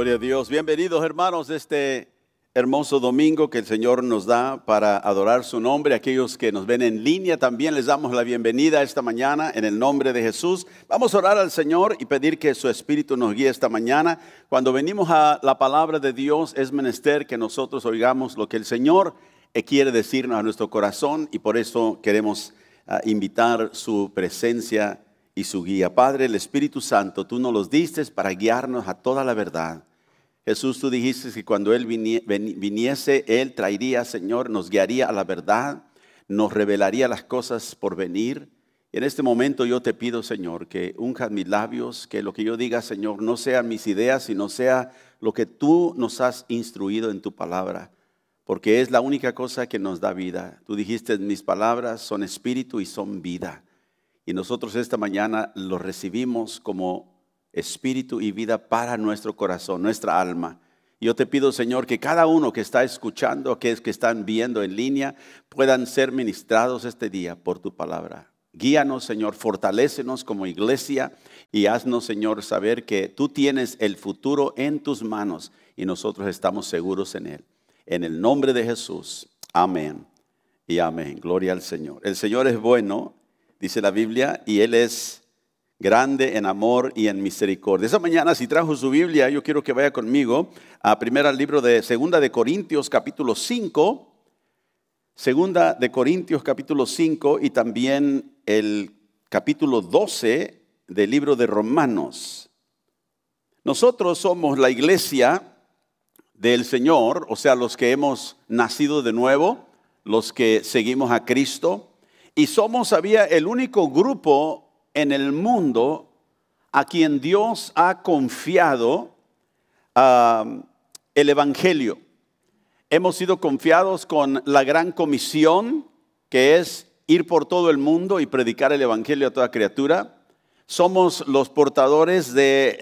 Gloria a Dios. Bienvenidos hermanos de este hermoso domingo que el Señor nos da para adorar su nombre. Aquellos que nos ven en línea también les damos la bienvenida esta mañana en el nombre de Jesús. Vamos a orar al Señor y pedir que su Espíritu nos guíe esta mañana. Cuando venimos a la palabra de Dios es menester que nosotros oigamos lo que el Señor quiere decirnos a nuestro corazón y por eso queremos ah, invitar su presencia y su guía. Padre, el Espíritu Santo, tú nos los diste para guiarnos a toda la verdad. Jesús, tú dijiste que cuando Él viniese, Él traería, Señor, nos guiaría a la verdad, nos revelaría las cosas por venir. En este momento yo te pido, Señor, que unjas mis labios, que lo que yo diga, Señor, no sean mis ideas, sino sea lo que tú nos has instruido en tu palabra, porque es la única cosa que nos da vida. Tú dijiste, mis palabras son espíritu y son vida. Y nosotros esta mañana lo recibimos como espíritu y vida para nuestro corazón, nuestra alma. Yo te pido, Señor, que cada uno que está escuchando, que que están viendo en línea, puedan ser ministrados este día por tu palabra. Guíanos, Señor, fortalécenos como iglesia y haznos, Señor, saber que tú tienes el futuro en tus manos y nosotros estamos seguros en él. En el nombre de Jesús. Amén. Y amén. Gloria al Señor. El Señor es bueno, dice la Biblia, y Él es grande en amor y en misericordia. Esa mañana, si trajo su Biblia, yo quiero que vaya conmigo a primera libro de Segunda de Corintios, capítulo 5. Segunda de Corintios, capítulo 5, y también el capítulo 12 del libro de Romanos. Nosotros somos la iglesia del Señor, o sea, los que hemos nacido de nuevo, los que seguimos a Cristo, y somos, había, el único grupo en el mundo a quien Dios ha confiado ah, el Evangelio. Hemos sido confiados con la gran comisión, que es ir por todo el mundo y predicar el Evangelio a toda criatura. Somos los portadores del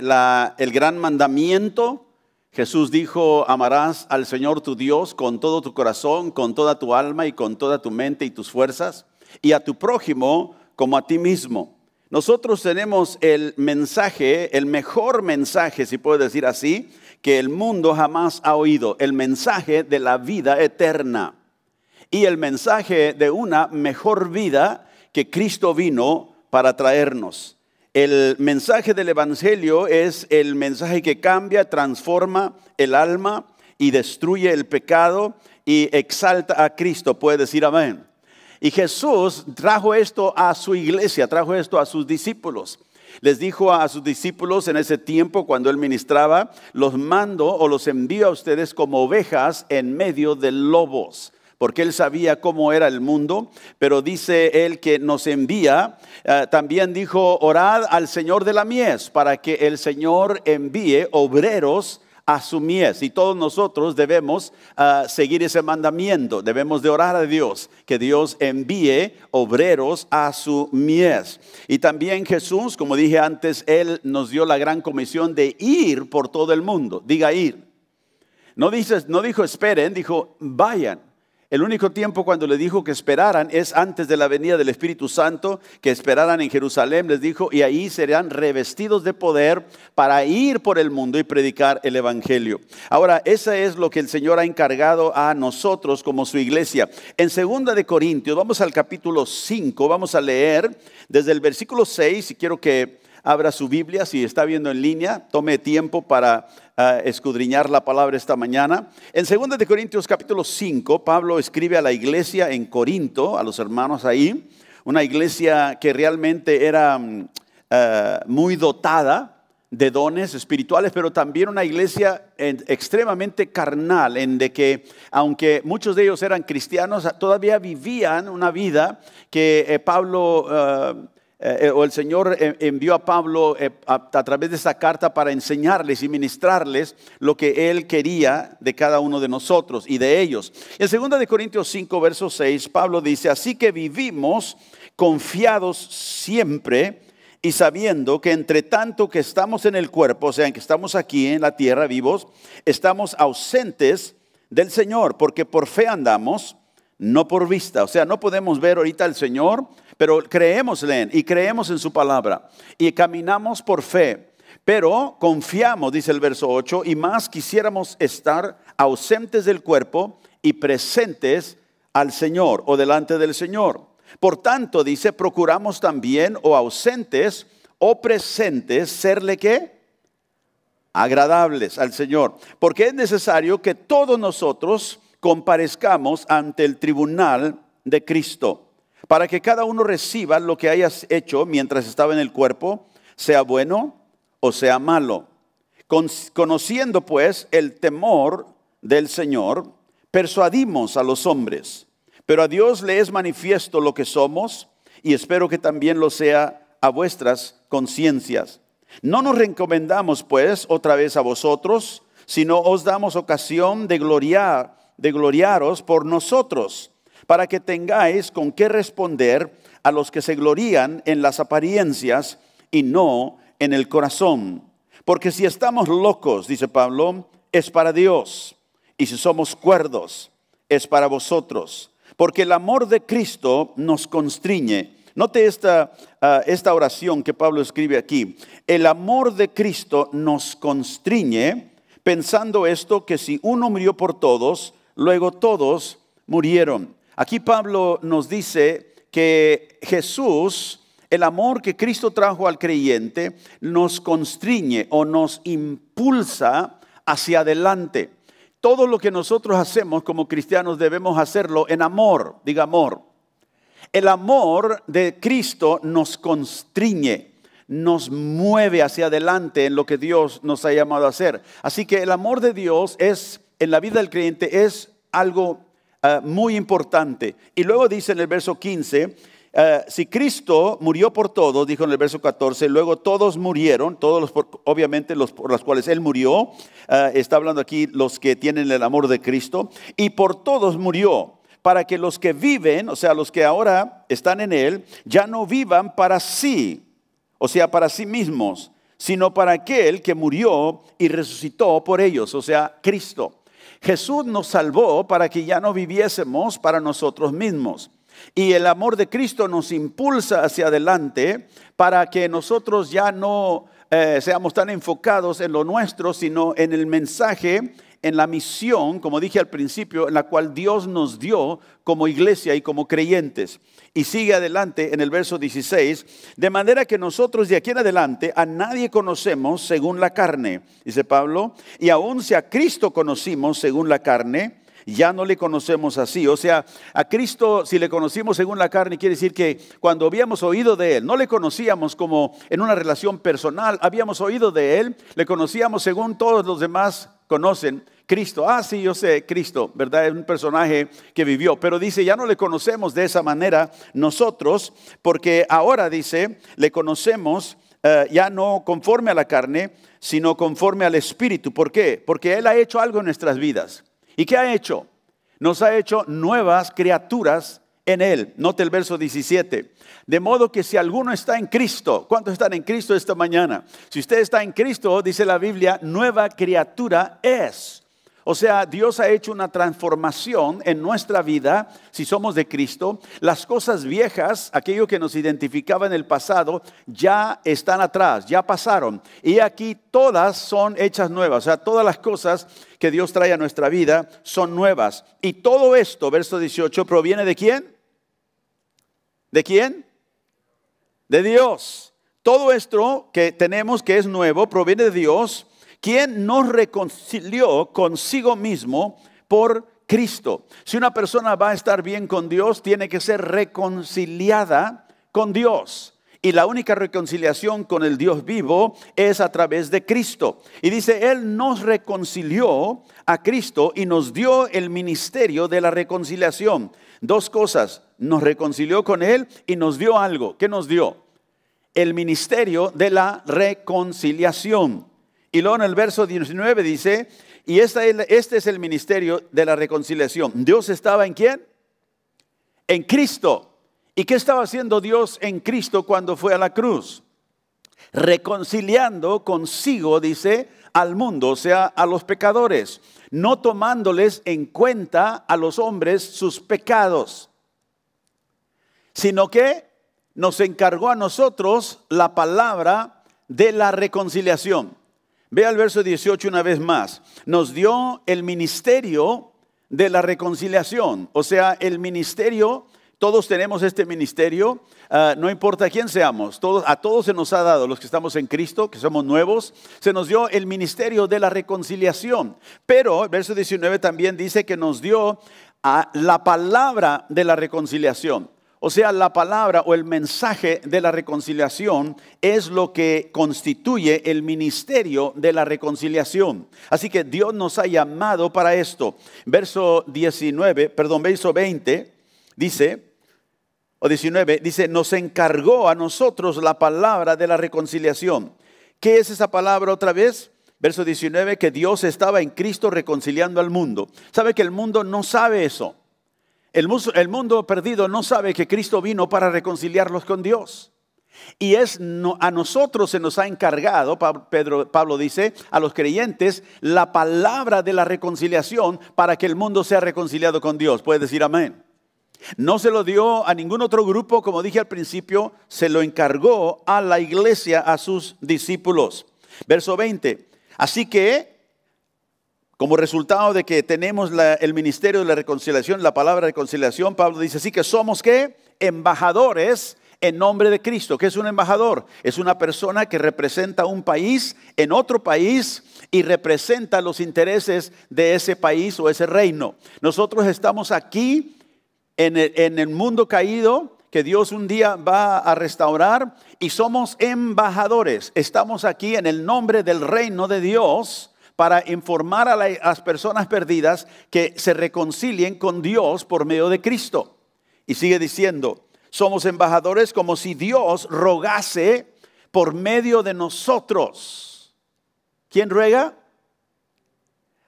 gran mandamiento. Jesús dijo, amarás al Señor tu Dios con todo tu corazón, con toda tu alma y con toda tu mente y tus fuerzas, y a tu prójimo como a ti mismo. Nosotros tenemos el mensaje, el mejor mensaje, si puedo decir así, que el mundo jamás ha oído, el mensaje de la vida eterna y el mensaje de una mejor vida que Cristo vino para traernos. El mensaje del Evangelio es el mensaje que cambia, transforma el alma y destruye el pecado y exalta a Cristo. Puede decir amén. Y Jesús trajo esto a su iglesia, trajo esto a sus discípulos. Les dijo a sus discípulos en ese tiempo cuando él ministraba, los mando o los envío a ustedes como ovejas en medio de lobos, porque él sabía cómo era el mundo, pero dice él que nos envía, eh, también dijo, orad al Señor de la mies, para que el Señor envíe obreros a su mies. Y todos nosotros debemos ah, seguir ese mandamiento, debemos de orar a Dios, que Dios envíe obreros a su mies. Y también Jesús, como dije antes, Él nos dio la gran comisión de ir por todo el mundo. Diga ir. No, dices no dijo esperen, dijo vayan. El único tiempo cuando le dijo que esperaran es antes de la venida del Espíritu Santo, que esperaran en Jerusalén, les dijo, y ahí serán revestidos de poder para ir por el mundo y predicar el Evangelio. Ahora, eso es lo que el Señor ha encargado a nosotros como su iglesia. En segunda de Corintios, vamos al capítulo 5, vamos a leer desde el versículo 6, y quiero que abra su Biblia, si está viendo en línea, tome tiempo para ah, escudriñar la palabra esta mañana. En 2 Corintios capítulo 5, Pablo escribe a la iglesia en Corinto, a los hermanos ahí, una iglesia que realmente era mm, ah, muy dotada de dones espirituales, pero también una iglesia extremadamente carnal, en de que aunque muchos de ellos eran cristianos, todavía vivían una vida que eh, Pablo ah, eh, eh, o el Señor eh, envió a Pablo a, través de esa carta para enseñarles y ministrarles lo que él quería de cada uno de nosotros y de ellos. En 2 Corintios 5, verso 6, Pablo dice, así que vivimos confiados siempre y sabiendo que entre tanto que estamos en el cuerpo, o sea, que estamos aquí en la tierra vivos, estamos ausentes del Señor, porque por fe andamos, no por vista. O sea, no podemos ver ahorita al Señor, pero creemos leen, y creemos en su palabra y caminamos por fe. Pero confiamos, dice el verso 8, y más quisiéramos estar ausentes del cuerpo y presentes al Señor o delante del Señor. Por tanto, dice, procuramos también o ausentes o presentes serle qué, agradables al Señor, porque es necesario que todos nosotros comparezcamos ante el tribunal de Cristo para que cada uno reciba lo que hayas hecho mientras estaba en el cuerpo, sea bueno o sea malo. conociendo pues el temor del Señor, persuadimos a los hombres, pero a Dios le es manifiesto lo que somos y espero que también lo sea a vuestras conciencias. No nos recomendamos pues otra vez a vosotros, sino os damos ocasión de gloriar, de gloriaros por nosotros para que tengáis con qué responder a los que se glorían en las apariencias y no en el corazón. Porque si estamos locos, dice Pablo, es para Dios. Y si somos cuerdos, es para vosotros. Porque el amor de Cristo nos constriñe. Note esta, ah, esta oración que Pablo escribe aquí. El amor de Cristo nos constriñe pensando esto que si uno murió por todos, luego todos murieron. Aquí Pablo nos dice que Jesús, el amor que Cristo trajo al creyente, nos constriñe o nos impulsa hacia adelante. Todo lo que nosotros hacemos como cristianos debemos hacerlo en amor, diga amor. El amor de Cristo nos constriñe, nos mueve hacia adelante en lo que Dios nos ha llamado a hacer. Así que el amor de Dios es, en la vida del creyente, es algo eh, muy importante. Y luego dice en el verso 15, eh, si Cristo murió por todos, dijo en el verso 14, luego todos murieron, todos los, obviamente los por los cuales Él murió, eh, está hablando aquí los que tienen el amor de Cristo, y por todos murió para que los que viven, o sea, los que ahora están en Él, ya no vivan para sí, o sea, para sí mismos, sino para aquel que murió y resucitó por ellos, o sea, Cristo. Jesús nos salvó para que ya no viviésemos para nosotros mismos. Y el amor de Cristo nos impulsa hacia adelante para que nosotros ya no eh, seamos tan enfocados en lo nuestro, sino en el mensaje, en la misión, como dije al principio, en la cual Dios nos dio como iglesia y como creyentes. Y sigue adelante en el verso 16, de manera que nosotros de aquí en adelante a nadie conocemos según la carne, dice Pablo, y aún si a Cristo conocimos según la carne, ya no le conocemos así. O sea, a Cristo, si le conocimos según la carne, quiere decir que cuando habíamos oído de Él, no le conocíamos como en una relación personal, habíamos oído de Él, le conocíamos según todos los demás conocen, Cristo. Ah, sí, yo sé, Cristo, ¿verdad? Es un personaje que vivió. Pero dice, ya no le conocemos de esa manera nosotros, porque ahora dice, le conocemos eh, ya no conforme a la carne, sino conforme al Espíritu. ¿Por qué? Porque Él ha hecho algo en nuestras vidas. ¿Y qué ha hecho? Nos ha hecho nuevas criaturas en Él. Note el verso 17. De modo que si alguno está en Cristo, ¿cuántos están en Cristo esta mañana? Si usted está en Cristo, dice la Biblia, nueva criatura es. O sea, Dios ha hecho una transformación en nuestra vida, si somos de Cristo. Las cosas viejas, aquello que nos identificaba en el pasado, ya están atrás, ya pasaron. Y aquí todas son hechas nuevas. O sea, todas las cosas que Dios trae a nuestra vida son nuevas. Y todo esto, verso 18, proviene de quién? ¿De quién? De Dios. Todo esto que tenemos que es nuevo proviene de Dios ¿Quién nos reconcilió consigo mismo por Cristo. Si una persona va a estar bien con Dios, tiene que ser reconciliada con Dios. Y la única reconciliación con el Dios vivo es a través de Cristo. Y dice, Él nos reconcilió a Cristo y nos dio el ministerio de la reconciliación. Dos cosas, nos reconcilió con Él y nos dio algo. ¿Qué nos dio? El ministerio de la reconciliación. Y luego en el verso 19 dice, y esta es, este es el ministerio de la reconciliación. ¿Dios estaba en quién? En Cristo. ¿Y qué estaba haciendo Dios en Cristo cuando fue a la cruz? Reconciliando consigo, dice, al mundo, o sea, a los pecadores, no tomándoles en cuenta a los hombres sus pecados, sino que nos encargó a nosotros la palabra de la reconciliación. Ve al verso 18 una vez más. Nos dio el ministerio de la reconciliación, o sea, el ministerio todos tenemos este ministerio, ah, no importa quién seamos, todos, a todos se nos ha dado, los que estamos en Cristo, que somos nuevos, se nos dio el ministerio de la reconciliación. Pero el verso 19 también dice que nos dio ah, la palabra de la reconciliación. O sea, la palabra o el mensaje de la reconciliación es lo que constituye el ministerio de la reconciliación. Así que Dios nos ha llamado para esto. Verso 19, perdón, verso 20 dice, o 19, dice, nos encargó a nosotros la palabra de la reconciliación. ¿Qué es esa palabra otra vez? Verso 19, que Dios estaba en Cristo reconciliando al mundo. ¿Sabe que el mundo no sabe eso? El, mundo perdido no sabe que Cristo vino para reconciliarlos con Dios. Y es a nosotros se nos ha encargado, Pablo dice, a los creyentes, la palabra de la reconciliación para que el mundo sea reconciliado con Dios. Puede decir amén. No se lo dio a ningún otro grupo, como dije al principio, se lo encargó a la iglesia, a sus discípulos. Verso 20. Así que como resultado de que tenemos el ministerio de la reconciliación, la palabra reconciliación, Pablo dice así que somos qué? Embajadores en nombre de Cristo. ¿Qué es un embajador? Es una persona que representa un país en otro país y representa los intereses de ese país o ese reino. Nosotros estamos aquí en el mundo caído, que Dios un día va a restaurar y somos embajadores. Estamos aquí en el nombre del reino de Dios para informar a, las personas perdidas que se reconcilien con Dios por medio de Cristo. Y sigue diciendo, somos embajadores como si Dios rogase por medio de nosotros. ¿Quién ruega?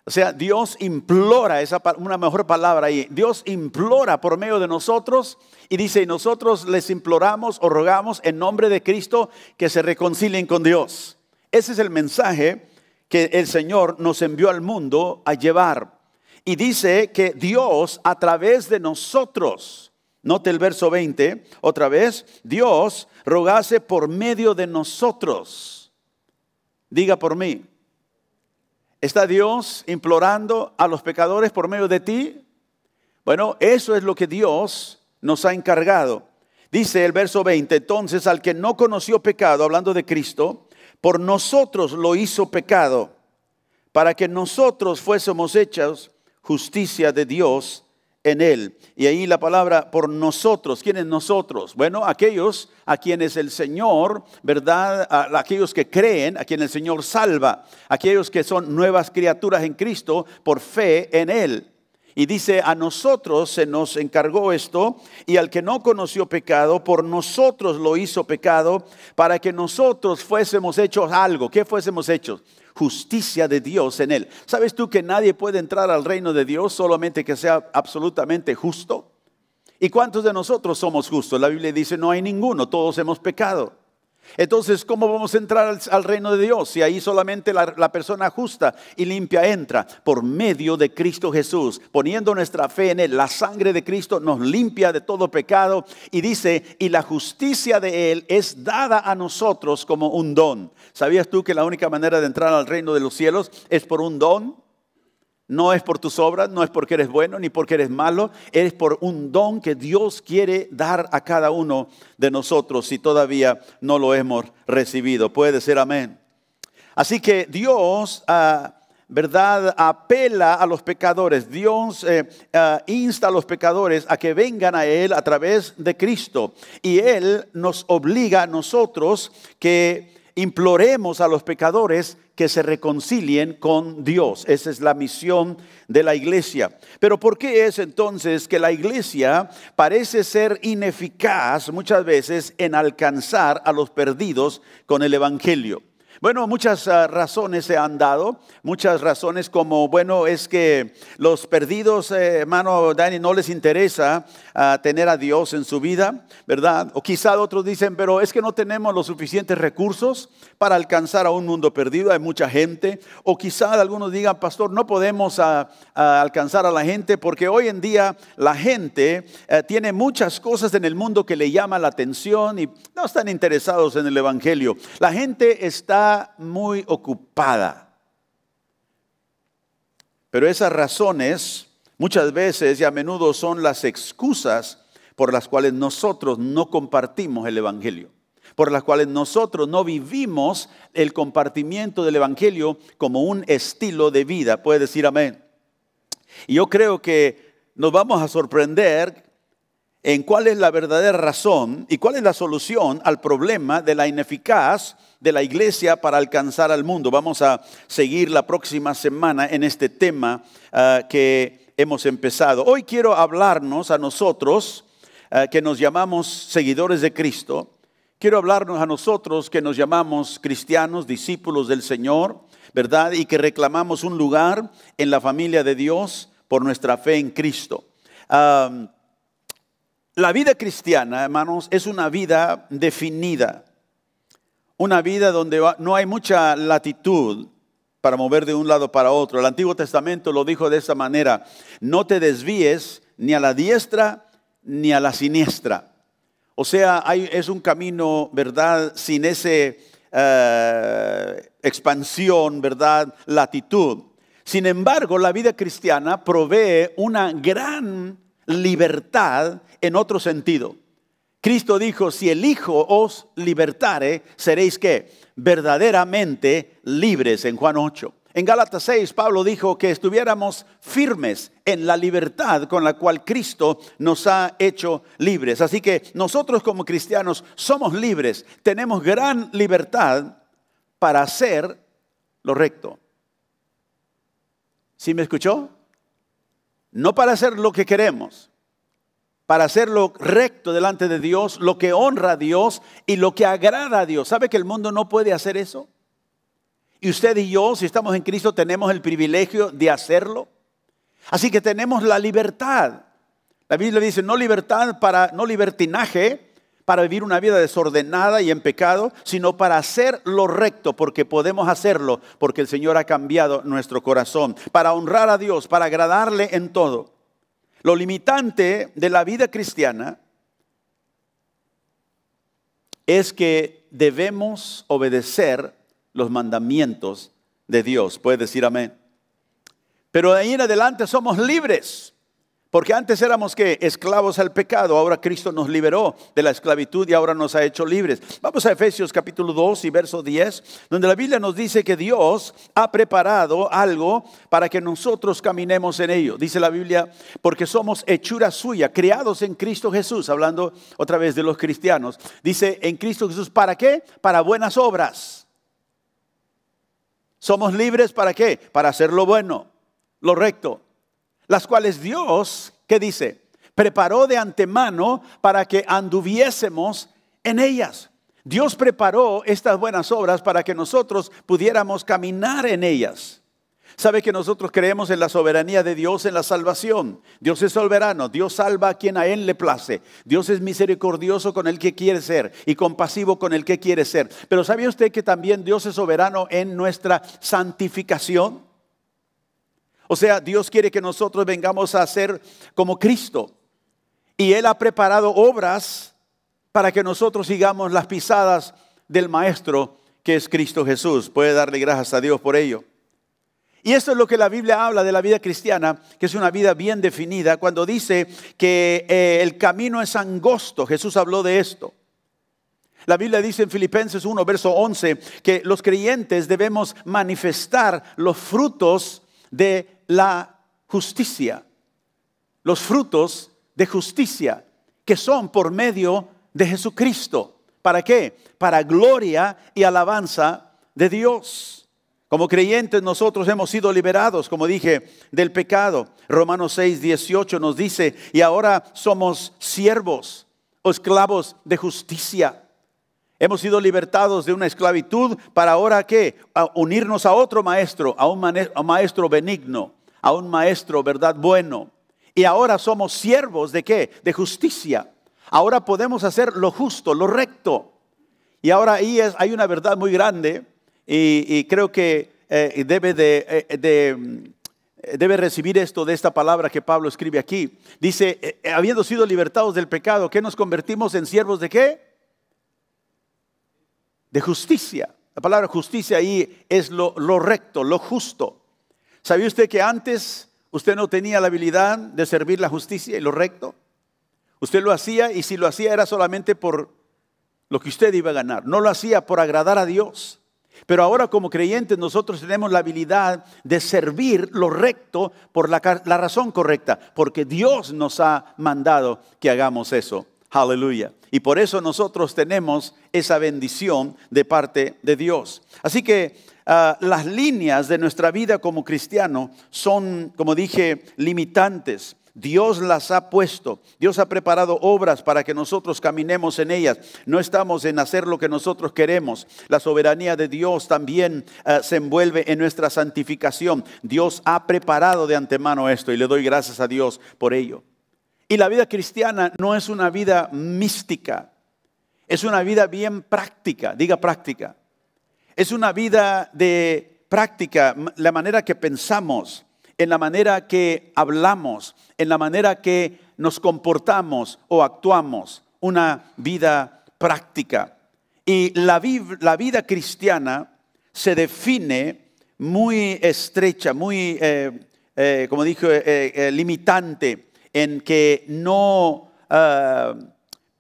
O sea, Dios implora, esa, una mejor palabra ahí, Dios implora por medio de nosotros y dice, y nosotros les imploramos o rogamos en nombre de Cristo que se reconcilien con Dios. Ese es el mensaje que el Señor nos envió al mundo a llevar. Y dice que Dios a través de nosotros, note el verso 20, otra vez, Dios rogase por medio de nosotros. Diga por mí. ¿Está Dios implorando a los pecadores por medio de ti? Bueno, eso es lo que Dios nos ha encargado. Dice el verso 20, entonces al que no conoció pecado, hablando de Cristo, por nosotros lo hizo pecado, para que nosotros fuésemos hechos justicia de Dios en él. Y ahí la palabra por nosotros, ¿quiénes nosotros? Bueno, aquellos a quienes el Señor, ¿verdad? aquellos que creen, a quienes el Señor salva, aquellos que son nuevas criaturas en Cristo por fe en él. Y dice, a nosotros se nos encargó esto, y al que no conoció pecado, por nosotros lo hizo pecado, para que nosotros fuésemos hechos algo. ¿Qué fuésemos hechos? Justicia de Dios en él. ¿Sabes tú que nadie puede entrar al reino de Dios solamente que sea absolutamente justo? ¿Y cuántos de nosotros somos justos? La Biblia dice, no hay ninguno, todos hemos pecado. Entonces, ¿cómo vamos a entrar al, reino de Dios si ahí solamente la, la, persona justa y limpia entra? Por medio de Cristo Jesús, poniendo nuestra fe en Él. La sangre de Cristo nos limpia de todo pecado y dice, y la justicia de Él es dada a nosotros como un don. ¿Sabías tú que la única manera de entrar al reino de los cielos es por un don? No es por tus obras, no es porque eres bueno ni porque eres malo, eres por un don que Dios quiere dar a cada uno de nosotros si todavía no lo hemos recibido. Puede ser, amén. Así que Dios... Ah, ¿verdad? Apela a los pecadores. Dios eh, ah, insta a los pecadores a que vengan a Él a través de Cristo. Y Él nos obliga a nosotros que imploremos a los pecadores que se reconcilien con Dios. Esa es la misión de la iglesia. Pero ¿por qué es entonces que la iglesia parece ser ineficaz muchas veces en alcanzar a los perdidos con el Evangelio? Bueno, muchas ah, razones se han dado, muchas razones como, bueno, es que los perdidos, eh, hermano Dani, no les interesa ah, tener a Dios en su vida, ¿verdad? O quizá otros dicen, pero es que no tenemos los suficientes recursos para alcanzar a un mundo perdido, hay mucha gente. O quizá algunos digan, pastor, no podemos alcanzar a la gente porque hoy en día la gente eh, tiene muchas cosas en el mundo que le llama la atención y no están interesados en el Evangelio. La gente está muy ocupada. Pero esas razones muchas veces y a menudo son las excusas por las cuales nosotros no compartimos el Evangelio, por las cuales nosotros no vivimos el compartimiento del Evangelio como un estilo de vida. Puede decir amén. Y yo creo que nos vamos a sorprender en cuál es la verdadera razón y cuál es la solución al problema de la ineficaz de la iglesia para alcanzar al mundo. Vamos a seguir la próxima semana en este tema ah, que hemos empezado. Hoy quiero hablarnos a nosotros ah, que nos llamamos seguidores de Cristo. Quiero hablarnos a nosotros que nos llamamos cristianos, discípulos del Señor, ¿verdad? Y que reclamamos un lugar en la familia de Dios por nuestra fe en Cristo. La vida cristiana, hermanos, es una vida definida, una vida donde no hay mucha latitud para mover de un lado para otro. El Antiguo Testamento lo dijo de esta manera, no te desvíes ni a la diestra ni a la siniestra. O sea, es un camino, ¿verdad? Sin ese eh, expansión, ¿verdad? Latitud. Sin embargo, la vida cristiana provee una gran libertad en otro sentido. Cristo dijo, si el Hijo os libertare, seréis que verdaderamente libres en Juan 8. En Gálatas 6, Pablo dijo que estuviéramos firmes en la libertad con la cual Cristo nos ha hecho libres. Así que nosotros como cristianos somos libres, tenemos gran libertad para hacer lo recto. ¿Sí me escuchó? No para hacer lo que queremos, para hacer lo recto delante de Dios, lo que honra a Dios y lo que agrada a Dios. ¿Sabe que el mundo no puede hacer eso? Y usted y yo, si estamos en Cristo, tenemos el privilegio de hacerlo. Así que tenemos la libertad. La Biblia dice, no libertad para, no libertinaje para vivir una vida desordenada y en pecado, sino para hacer lo recto, porque podemos hacerlo, porque el Señor ha cambiado nuestro corazón, para honrar a Dios, para agradarle en todo. Lo limitante de la vida cristiana es que debemos obedecer los mandamientos de Dios. Puedes decir amén. Pero de ahí en adelante somos libres. Porque antes éramos que esclavos al pecado, ahora Cristo nos liberó de la esclavitud y ahora nos ha hecho libres. Vamos a Efesios capítulo 2 y verso 10, donde la Biblia nos dice que Dios ha preparado algo para que nosotros caminemos en ello. Dice la Biblia, porque somos hechura suya, creados en Cristo Jesús, hablando otra vez de los cristianos. Dice, en Cristo Jesús, ¿para qué? Para buenas obras. Somos libres para qué? Para hacer lo bueno, lo recto las cuales Dios, ¿qué dice? Preparó de antemano para que anduviésemos en ellas. Dios preparó estas buenas obras para que nosotros pudiéramos caminar en ellas. Sabe que nosotros creemos en la soberanía de Dios, en la salvación. Dios es soberano, Dios salva a quien a Él le place. Dios es misericordioso con el que quiere ser y compasivo con el que quiere ser. Pero ¿sabe usted que también Dios es soberano en nuestra santificación? O sea, Dios quiere que nosotros vengamos a ser como Cristo. Y Él ha preparado obras para que nosotros sigamos las pisadas del Maestro que es Cristo Jesús. Puede darle gracias a Dios por ello. Y eso es lo que la Biblia habla de la vida cristiana, que es una vida bien definida, cuando dice que eh, el camino es angosto. Jesús habló de esto. La Biblia dice en Filipenses 1, verso 11, que los creyentes debemos manifestar los frutos de la justicia, los frutos de justicia que son por medio de Jesucristo. ¿Para qué? Para gloria y alabanza de Dios. Como creyentes nosotros hemos sido liberados, como dije, del pecado. Romanos 6, 18 nos dice, y ahora somos siervos o esclavos de justicia. Hemos sido libertados de una esclavitud para ahora qué? unirnos a otro maestro, a un maestro benigno, a un maestro, ¿verdad? Bueno. Y ahora somos siervos de qué? De justicia. Ahora podemos hacer lo justo, lo recto. Y ahora ahí es, hay una verdad muy grande y, creo que eh, debe, eh, mm, debe recibir esto de esta palabra que Pablo escribe aquí. Dice, eh, habiendo sido libertados del pecado, ¿qué nos convertimos en siervos de qué? De justicia. La palabra justicia ahí es lo recto, lo justo. ¿Sabía usted que antes usted no tenía la habilidad de servir la justicia y lo recto? Usted lo hacía y si lo hacía era solamente por lo que usted iba a ganar. No lo hacía por agradar a Dios. Pero ahora como creyentes nosotros tenemos la habilidad de servir lo recto por la, razón correcta, porque Dios nos ha mandado que hagamos eso. Aleluya. Y por eso nosotros tenemos esa bendición de parte de Dios. Así que Ah, las líneas de nuestra vida como cristiano son, como dije, limitantes. Dios las ha puesto, Dios ha preparado obras para que nosotros caminemos en ellas. No estamos en hacer lo que nosotros queremos. La soberanía de Dios también ah, se envuelve en nuestra santificación. Dios ha preparado de antemano esto y le doy gracias a Dios por ello. Y la vida cristiana no es una vida mística, es una vida bien práctica, diga práctica. Es una vida de práctica, la manera que pensamos, en la manera que hablamos, en la manera que nos comportamos o actuamos, una vida práctica. Y la, vida cristiana se define muy estrecha, muy, eh, eh, como dije, eh, limitante, en que no... Ah,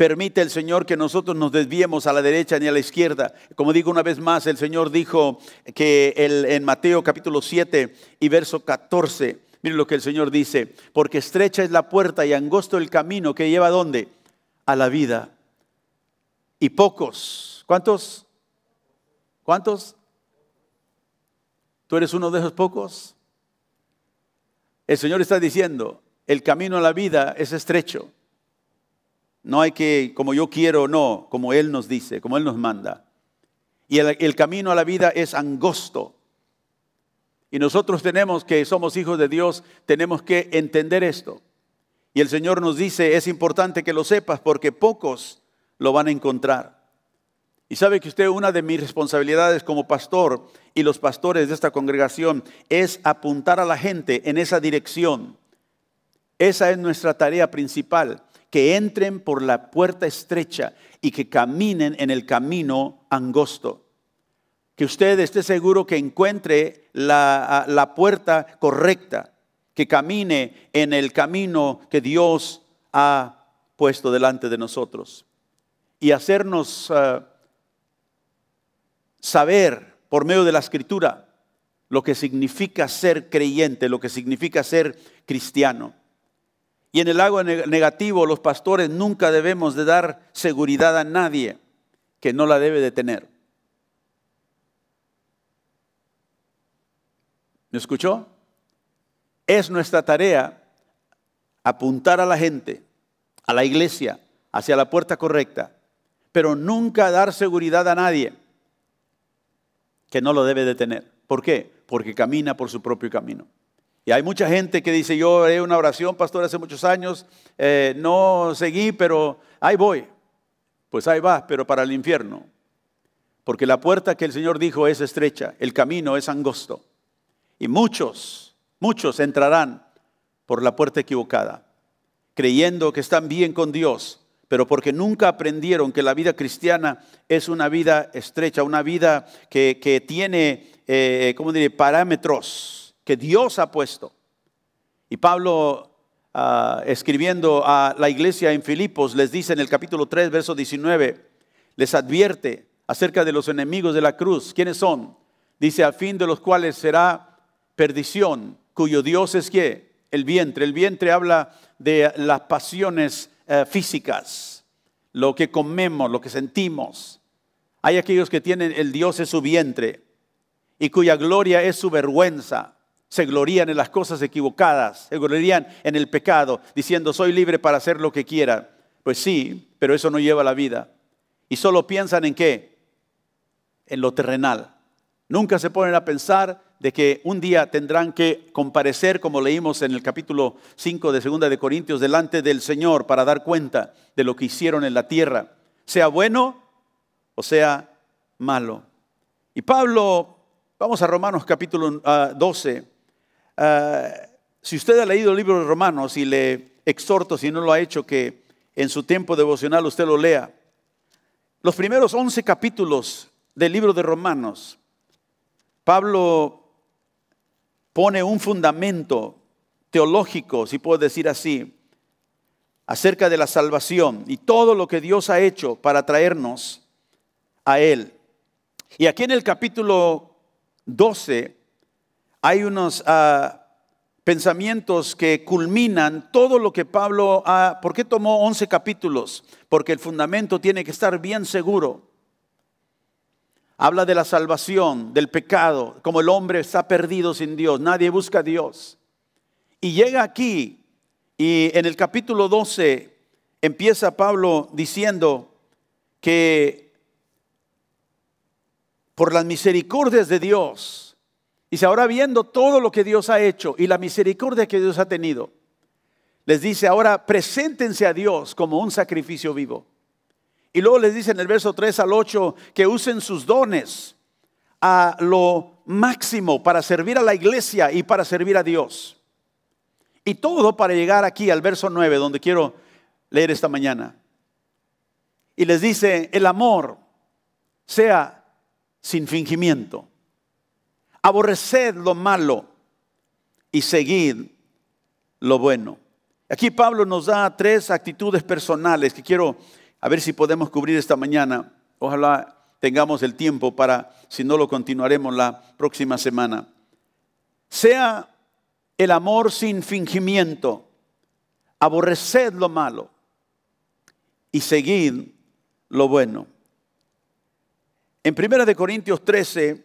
permite el Señor que nosotros nos desviemos a la derecha ni a la izquierda. Como digo una vez más, el Señor dijo que el, en Mateo capítulo 7 y verso 14, miren lo que el Señor dice, porque estrecha es la puerta y angosto el camino que lleva a dónde? A la vida. Y pocos, ¿cuántos? ¿Cuántos? ¿Tú eres uno de esos pocos? El Señor está diciendo, el camino a la vida es estrecho no hay que, como yo quiero, no, como Él nos dice, como Él nos manda. Y el, el, camino a la vida es angosto. Y nosotros tenemos que, somos hijos de Dios, tenemos que entender esto. Y el Señor nos dice, es importante que lo sepas porque pocos lo van a encontrar. Y sabe que usted, una de mis responsabilidades como pastor y los pastores de esta congregación es apuntar a la gente en esa dirección. Esa es nuestra tarea principal que entren por la puerta estrecha y que caminen en el camino angosto. Que usted esté seguro que encuentre la, puerta correcta, que camine en el camino que Dios ha puesto delante de nosotros. Y hacernos ah, saber por medio de la escritura lo que significa ser creyente, lo que significa ser cristiano. Y en el agua negativo, los pastores nunca debemos de dar seguridad a nadie que no la debe de tener. ¿Me escuchó? Es nuestra tarea apuntar a la gente, a la iglesia, hacia la puerta correcta, pero nunca dar seguridad a nadie que no lo debe de tener. ¿Por qué? Porque camina por su propio camino. Y hay mucha gente que dice, yo haré una oración, pastor, hace muchos años, eh, no seguí, pero ahí voy. Pues ahí va pero para el infierno. Porque la puerta que el Señor dijo es estrecha, el camino es angosto. Y muchos, muchos entrarán por la puerta equivocada, creyendo que están bien con Dios, pero porque nunca aprendieron que la vida cristiana es una vida estrecha, una vida que, tiene, eh, ¿cómo diré?, parámetros que Dios ha puesto. Y Pablo, ah, escribiendo a la iglesia en Filipos, les dice en el capítulo 3, verso 19, les advierte acerca de los enemigos de la cruz. ¿Quiénes son? Dice, a fin de los cuales será perdición, cuyo Dios es que el vientre. El vientre habla de las pasiones eh, físicas, lo que comemos, lo que sentimos. Hay aquellos que tienen el Dios es su vientre y cuya gloria es su vergüenza se glorían en las cosas equivocadas, se glorían en el pecado, diciendo, soy libre para hacer lo que quiera. Pues sí, pero eso no lleva la vida. Y solo piensan en qué? En lo terrenal. Nunca se ponen a pensar de que un día tendrán que comparecer, como leímos en el capítulo 5 de 2 de Corintios, delante del Señor para dar cuenta de lo que hicieron en la tierra, sea bueno o sea malo. Y Pablo, vamos a Romanos capítulo 12, ah, Ah, si usted ha leído el libro de Romanos y le exhorto, si no lo ha hecho, que en su tiempo devocional usted lo lea, los primeros 11 capítulos del libro de Romanos, Pablo pone un fundamento teológico, si puedo decir así, acerca de la salvación y todo lo que Dios ha hecho para traernos a Él. Y aquí en el capítulo 12, hay unos ah, pensamientos que culminan todo lo que Pablo ha... ¿Por qué tomó 11 capítulos? Porque el fundamento tiene que estar bien seguro. Habla de la salvación, del pecado, como el hombre está perdido sin Dios, nadie busca a Dios. Y llega aquí y en el capítulo 12 empieza Pablo diciendo que por las misericordias de Dios, si ahora viendo todo lo que Dios ha hecho y la misericordia que Dios ha tenido, les dice, ahora preséntense a Dios como un sacrificio vivo. Y luego les dice en el verso 3 al 8 que usen sus dones a lo máximo para servir a la iglesia y para servir a Dios. Y todo para llegar aquí al verso 9, donde quiero leer esta mañana. Y les dice, el amor sea sin fingimiento aborreced lo malo y seguid lo bueno. Aquí Pablo nos da tres actitudes personales que quiero a ver si podemos cubrir esta mañana. Ojalá tengamos el tiempo para, si no lo continuaremos la próxima semana. Sea el amor sin fingimiento, aborreced lo malo y seguid lo bueno. En 1 Corintios 13,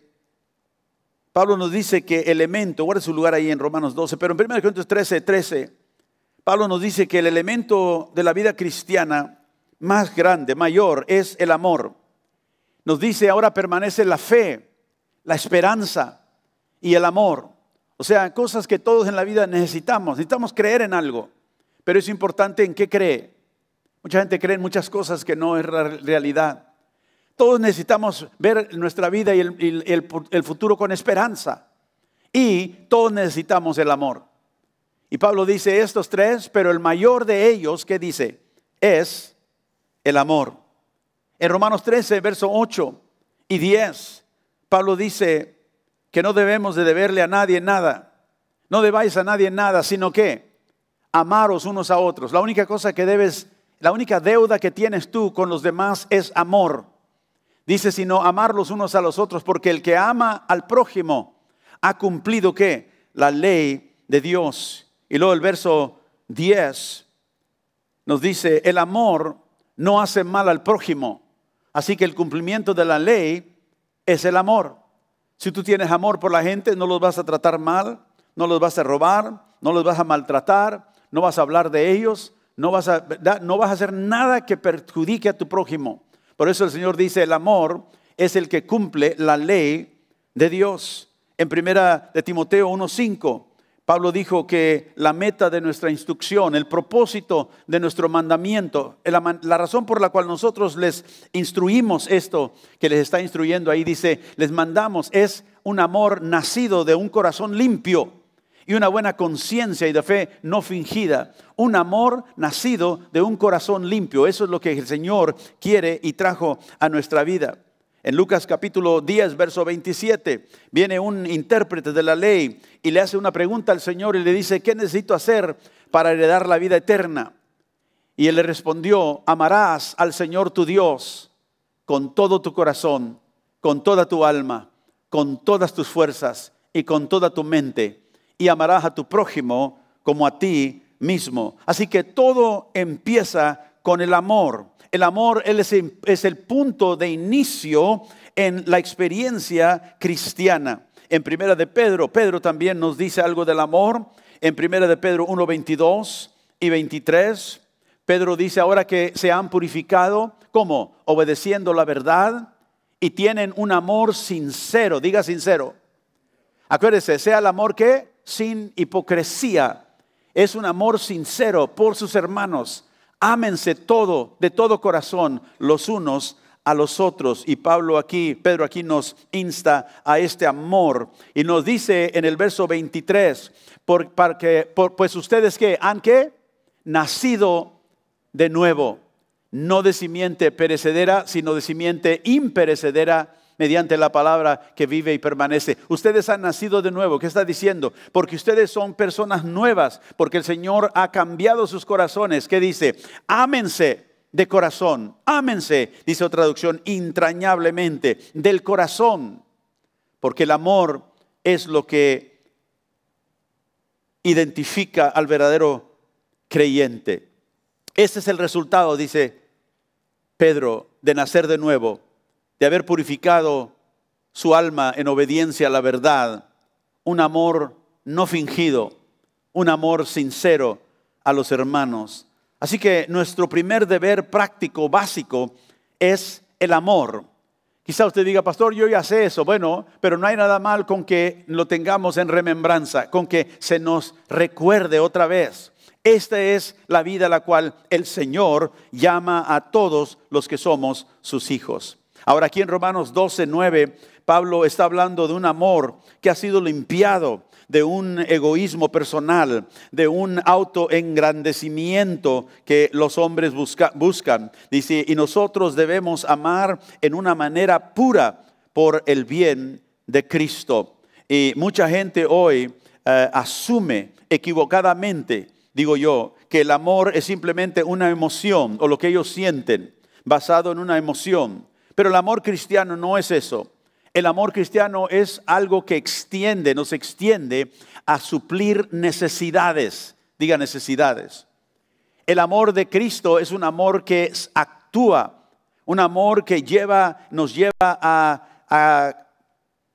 Pablo nos dice que el elemento, guarda su lugar ahí en Romanos 12, pero en 1 Corintios 13, 13, Pablo nos dice que el elemento de la vida cristiana más grande, mayor, es el amor. Nos dice ahora permanece la fe, la esperanza y el amor. O sea, cosas que todos en la vida necesitamos. Necesitamos creer en algo, pero es importante en qué cree. Mucha gente cree en muchas cosas que no es realidad. Todos necesitamos ver nuestra vida y el, futuro con esperanza. Y todos necesitamos el amor. Y Pablo dice estos tres, pero el mayor de ellos, ¿qué dice? Es el amor. En Romanos 13, verso 8 y 10, Pablo dice que no debemos de deberle a nadie nada. No debáis a nadie nada, sino que amaros unos a otros. La única cosa que debes, la única deuda que tienes tú con los demás es amor. Dice, sino amarlos unos a los otros, porque el que ama al prójimo ha cumplido qué? La ley de Dios. Y luego el verso 10 nos dice, el amor no hace mal al prójimo. Así que el cumplimiento de la ley es el amor. Si tú tienes amor por la gente, no los vas a tratar mal, no los vas a robar, no los vas a maltratar, no vas a hablar de ellos, no vas a, no vas a hacer nada que perjudique a tu prójimo. Por eso el Señor dice, el amor es el que cumple la ley de Dios. En primera de Timoteo 1:5, Pablo dijo que la meta de nuestra instrucción, el propósito de nuestro mandamiento, la razón por la cual nosotros les instruimos esto que les está instruyendo ahí, dice, les mandamos, es un amor nacido de un corazón limpio y una buena conciencia y de fe no fingida, un amor nacido de un corazón limpio. Eso es lo que el Señor quiere y trajo a nuestra vida. En Lucas capítulo 10, verso 27, viene un intérprete de la ley y le hace una pregunta al Señor y le dice, ¿qué necesito hacer para heredar la vida eterna? Y él le respondió, amarás al Señor tu Dios con todo tu corazón, con toda tu alma, con todas tus fuerzas y con toda tu mente y amarás a tu prójimo como a ti mismo. Así que todo empieza con el amor. El amor es el punto de inicio en la experiencia cristiana. En Primera de Pedro, Pedro también nos dice algo del amor. En Primera de Pedro 1, 22 y 23, Pedro dice ahora que se han purificado, ¿cómo? Obedeciendo la verdad y tienen un amor sincero, diga sincero. Acuérdese, sea el amor que sin hipocresía. Es un amor sincero por sus hermanos. Ámense todo, de todo corazón, los unos a los otros. Y Pablo aquí, Pedro aquí nos insta a este amor. Y nos dice en el verso 23, por, pues ustedes que han que nacido de nuevo, no de simiente perecedera, sino de simiente imperecedera mediante la palabra que vive y permanece. Ustedes han nacido de nuevo. ¿Qué está diciendo? Porque ustedes son personas nuevas, porque el Señor ha cambiado sus corazones. ¿Qué dice? Ámense de corazón, ámense, dice otra traducción, entrañablemente, del corazón, porque el amor es lo que identifica al verdadero creyente. Ese es el resultado, dice Pedro, de nacer de nuevo de haber purificado su alma en obediencia a la verdad, un amor no fingido, un amor sincero a los hermanos. Así que nuestro primer deber práctico, básico, es el amor. Quizá usted diga, pastor, yo ya sé eso. Bueno, pero no hay nada mal con que lo tengamos en remembranza, con que se nos recuerde otra vez. Esta es la vida a la cual el Señor llama a todos los que somos sus hijos. Ahora aquí en Romanos 12, 9, Pablo está hablando de un amor que ha sido limpiado de un egoísmo personal, de un autoengrandecimiento que los hombres buscan. Dice, y nosotros debemos amar en una manera pura por el bien de Cristo. Y mucha gente hoy eh, asume equivocadamente, digo yo, que el amor es simplemente una emoción o lo que ellos sienten, basado en una emoción. Pero el amor cristiano no es eso. El amor cristiano es algo que extiende, nos extiende a suplir necesidades. Diga necesidades. El amor de Cristo es un amor que actúa, un amor que lleva, nos lleva a, a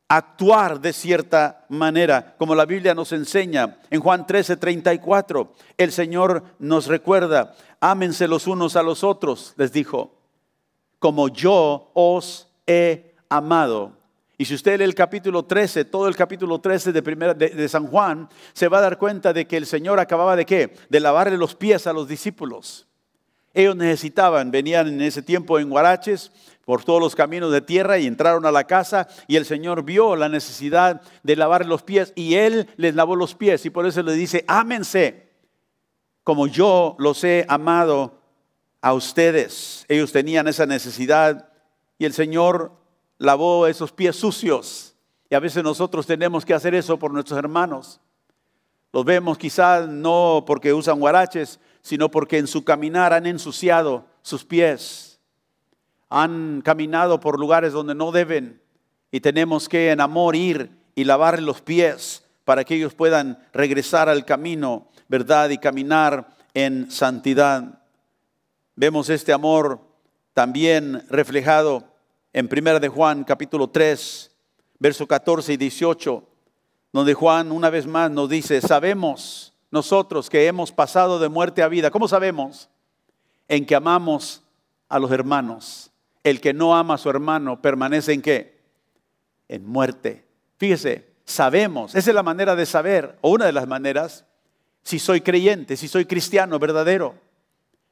actuar de cierta manera, como la Biblia nos enseña. En Juan 13, 34, el Señor nos recuerda, ámense los unos a los otros, les dijo como yo os he amado. Y si usted lee el capítulo 13, todo el capítulo 13 de, primera, de, San Juan, se va a dar cuenta de que el Señor acababa de qué? De lavarle los pies a los discípulos. Ellos necesitaban, venían en ese tiempo en Guaraches por todos los caminos de tierra y entraron a la casa y el Señor vio la necesidad de lavar los pies y Él les lavó los pies y por eso le dice, ámense como yo los he amado a ustedes. Ellos tenían esa necesidad y el Señor lavó esos pies sucios. Y a veces nosotros tenemos que hacer eso por nuestros hermanos. Los vemos quizás no porque usan guaraches, sino porque en su caminar han ensuciado sus pies. Han caminado por lugares donde no deben y tenemos que en amor ir y lavar los pies para que ellos puedan regresar al camino, ¿verdad? Y caminar en santidad. Vemos este amor también reflejado en Primera de Juan capítulo 3, verso 14 y 18, donde Juan una vez más nos dice, sabemos nosotros que hemos pasado de muerte a vida. ¿Cómo sabemos? En que amamos a los hermanos. El que no ama a su hermano permanece en qué? En muerte. Fíjese, sabemos, esa es la manera de saber, o una de las maneras, si soy creyente, si soy cristiano verdadero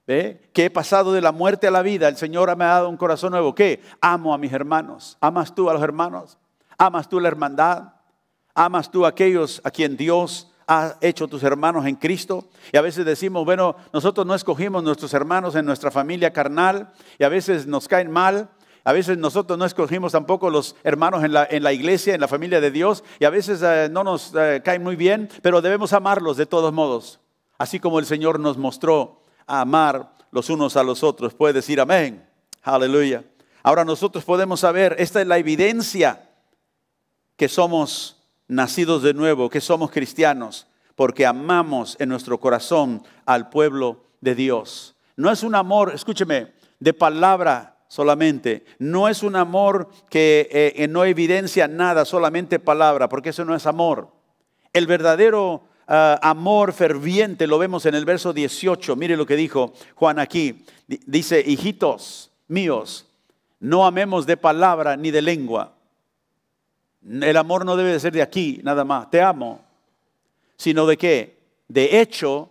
que he pasado de la muerte a la vida, el Señor me ha dado un corazón nuevo. ¿Qué? Amo a mis hermanos. ¿Amas tú a los hermanos? ¿Amas tú la hermandad? ¿Amas tú a aquellos a quien Dios ha hecho tus hermanos en Cristo? Y a veces decimos, bueno, nosotros no escogimos nuestros hermanos en nuestra familia carnal y a veces nos caen mal. A veces nosotros no escogimos tampoco los hermanos en la, iglesia, en la familia de Dios, y a veces eh, no nos eh, caen muy bien, pero debemos amarlos de todos modos, así como el Señor nos mostró amar los unos a los otros. Puede decir amén. Aleluya. Ahora nosotros podemos saber, esta es la evidencia que somos nacidos de nuevo, que somos cristianos, porque amamos en nuestro corazón al pueblo de Dios. No es un amor, escúcheme, de palabra solamente. No es un amor que eh, eh, no evidencia nada, solamente palabra, porque eso no es amor. El verdadero Ah, amor ferviente, lo vemos en el verso 18. Mire lo que dijo Juan aquí. Dice, hijitos míos, no amemos de palabra ni de lengua. El amor no debe de ser de aquí, nada más. Te amo. Sino de qué? De hecho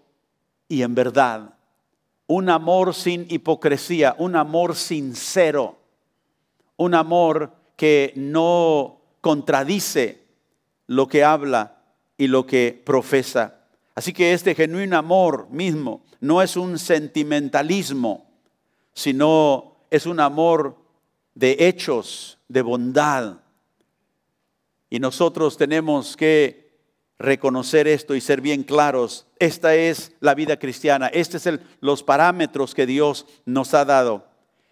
y en verdad. Un amor sin hipocresía, un amor sincero, un amor que no contradice lo que habla y lo que profesa. Así que este genuino amor mismo no es un sentimentalismo, sino es un amor de hechos, de bondad. Y nosotros tenemos que reconocer esto y ser bien claros. Esta es la vida cristiana, estos son los parámetros que Dios nos ha dado.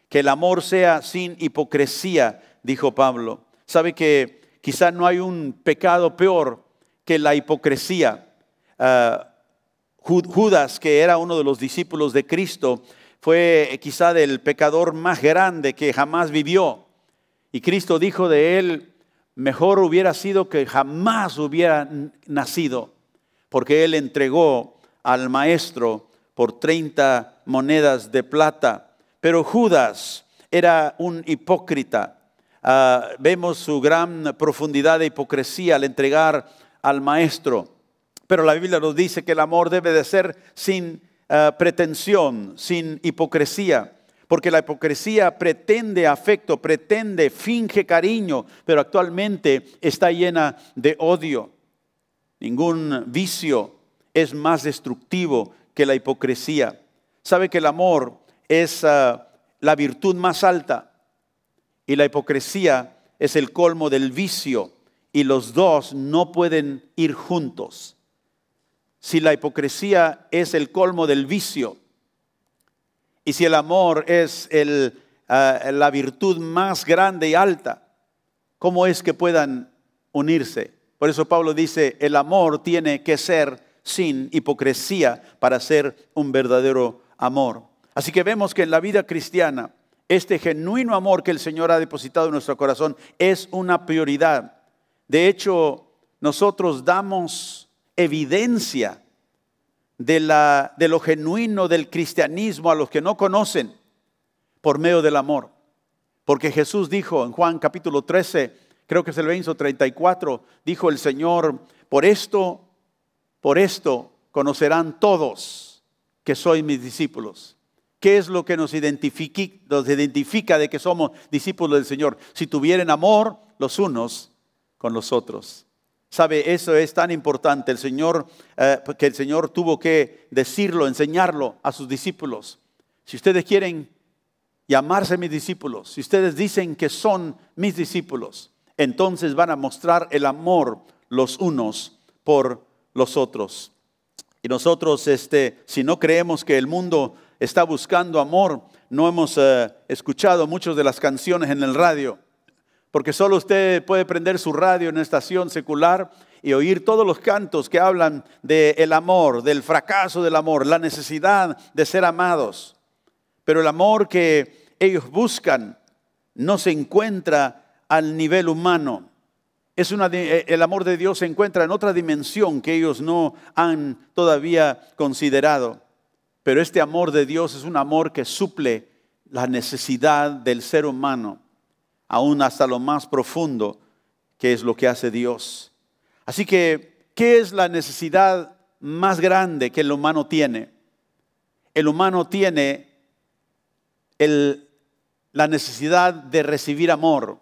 Que el amor sea sin hipocresía, dijo Pablo. Sabe que quizá no hay un pecado peor que la hipocresía. Eh, Judas, que era uno de los discípulos de Cristo, fue eh, quizá el pecador más grande que jamás vivió. Y Cristo dijo de él, mejor hubiera sido que jamás hubiera nacido, porque él entregó al maestro por 30 monedas de plata. Pero Judas era un hipócrita. Ah, vemos su gran profundidad de hipocresía al entregar al maestro. Pero la Biblia nos dice que el amor debe de ser sin eh, pretensión, sin hipocresía. Porque la hipocresía pretende afecto, pretende, finge cariño, pero actualmente está llena de odio. Ningún vicio es más destructivo que la hipocresía. Sabe que el amor es eh, la virtud más alta y la hipocresía es el colmo del vicio y los dos no pueden ir juntos. Si la hipocresía es el colmo del vicio y si el amor es ah, la virtud más grande y alta, ¿cómo es que puedan unirse? Por eso Pablo dice, el amor tiene que ser sin hipocresía para ser un verdadero amor. Así que vemos que en la vida cristiana, este genuino amor que el Señor ha depositado en nuestro corazón es una prioridad. De hecho, nosotros damos evidencia de, lo genuino del cristianismo a los que no conocen por medio del amor. Porque Jesús dijo en Juan capítulo 13, creo que es el 20 34, dijo el Señor, por esto, por esto conocerán todos que soy mis discípulos. ¿Qué es lo que nos, nos identifica de que somos discípulos del Señor? Si tuvieran amor los unos con otros Sabe, eso es tan importante. El Señor, eh, que el Señor tuvo que decirlo, enseñarlo a sus discípulos. Si ustedes quieren llamarse mis discípulos, si ustedes dicen que son mis discípulos, entonces van a mostrar el amor los unos por los otros. Y nosotros, este, si no creemos que el mundo está buscando amor, no hemos eh, escuchado muchas de las canciones en el radio porque solo usted puede prender su radio en una estación secular y oír todos los cantos que hablan del amor, del fracaso del amor, la necesidad de ser amados. Pero el amor que ellos buscan no se encuentra al nivel humano. Es una, eh, el amor de Dios se encuentra en otra dimensión que ellos no han todavía considerado. Pero este amor de Dios es un amor que suple la necesidad del ser humano aún hasta lo más profundo, que es lo que hace Dios. Así que, ¿qué es la necesidad más grande que el humano tiene? El humano tiene la necesidad de recibir amor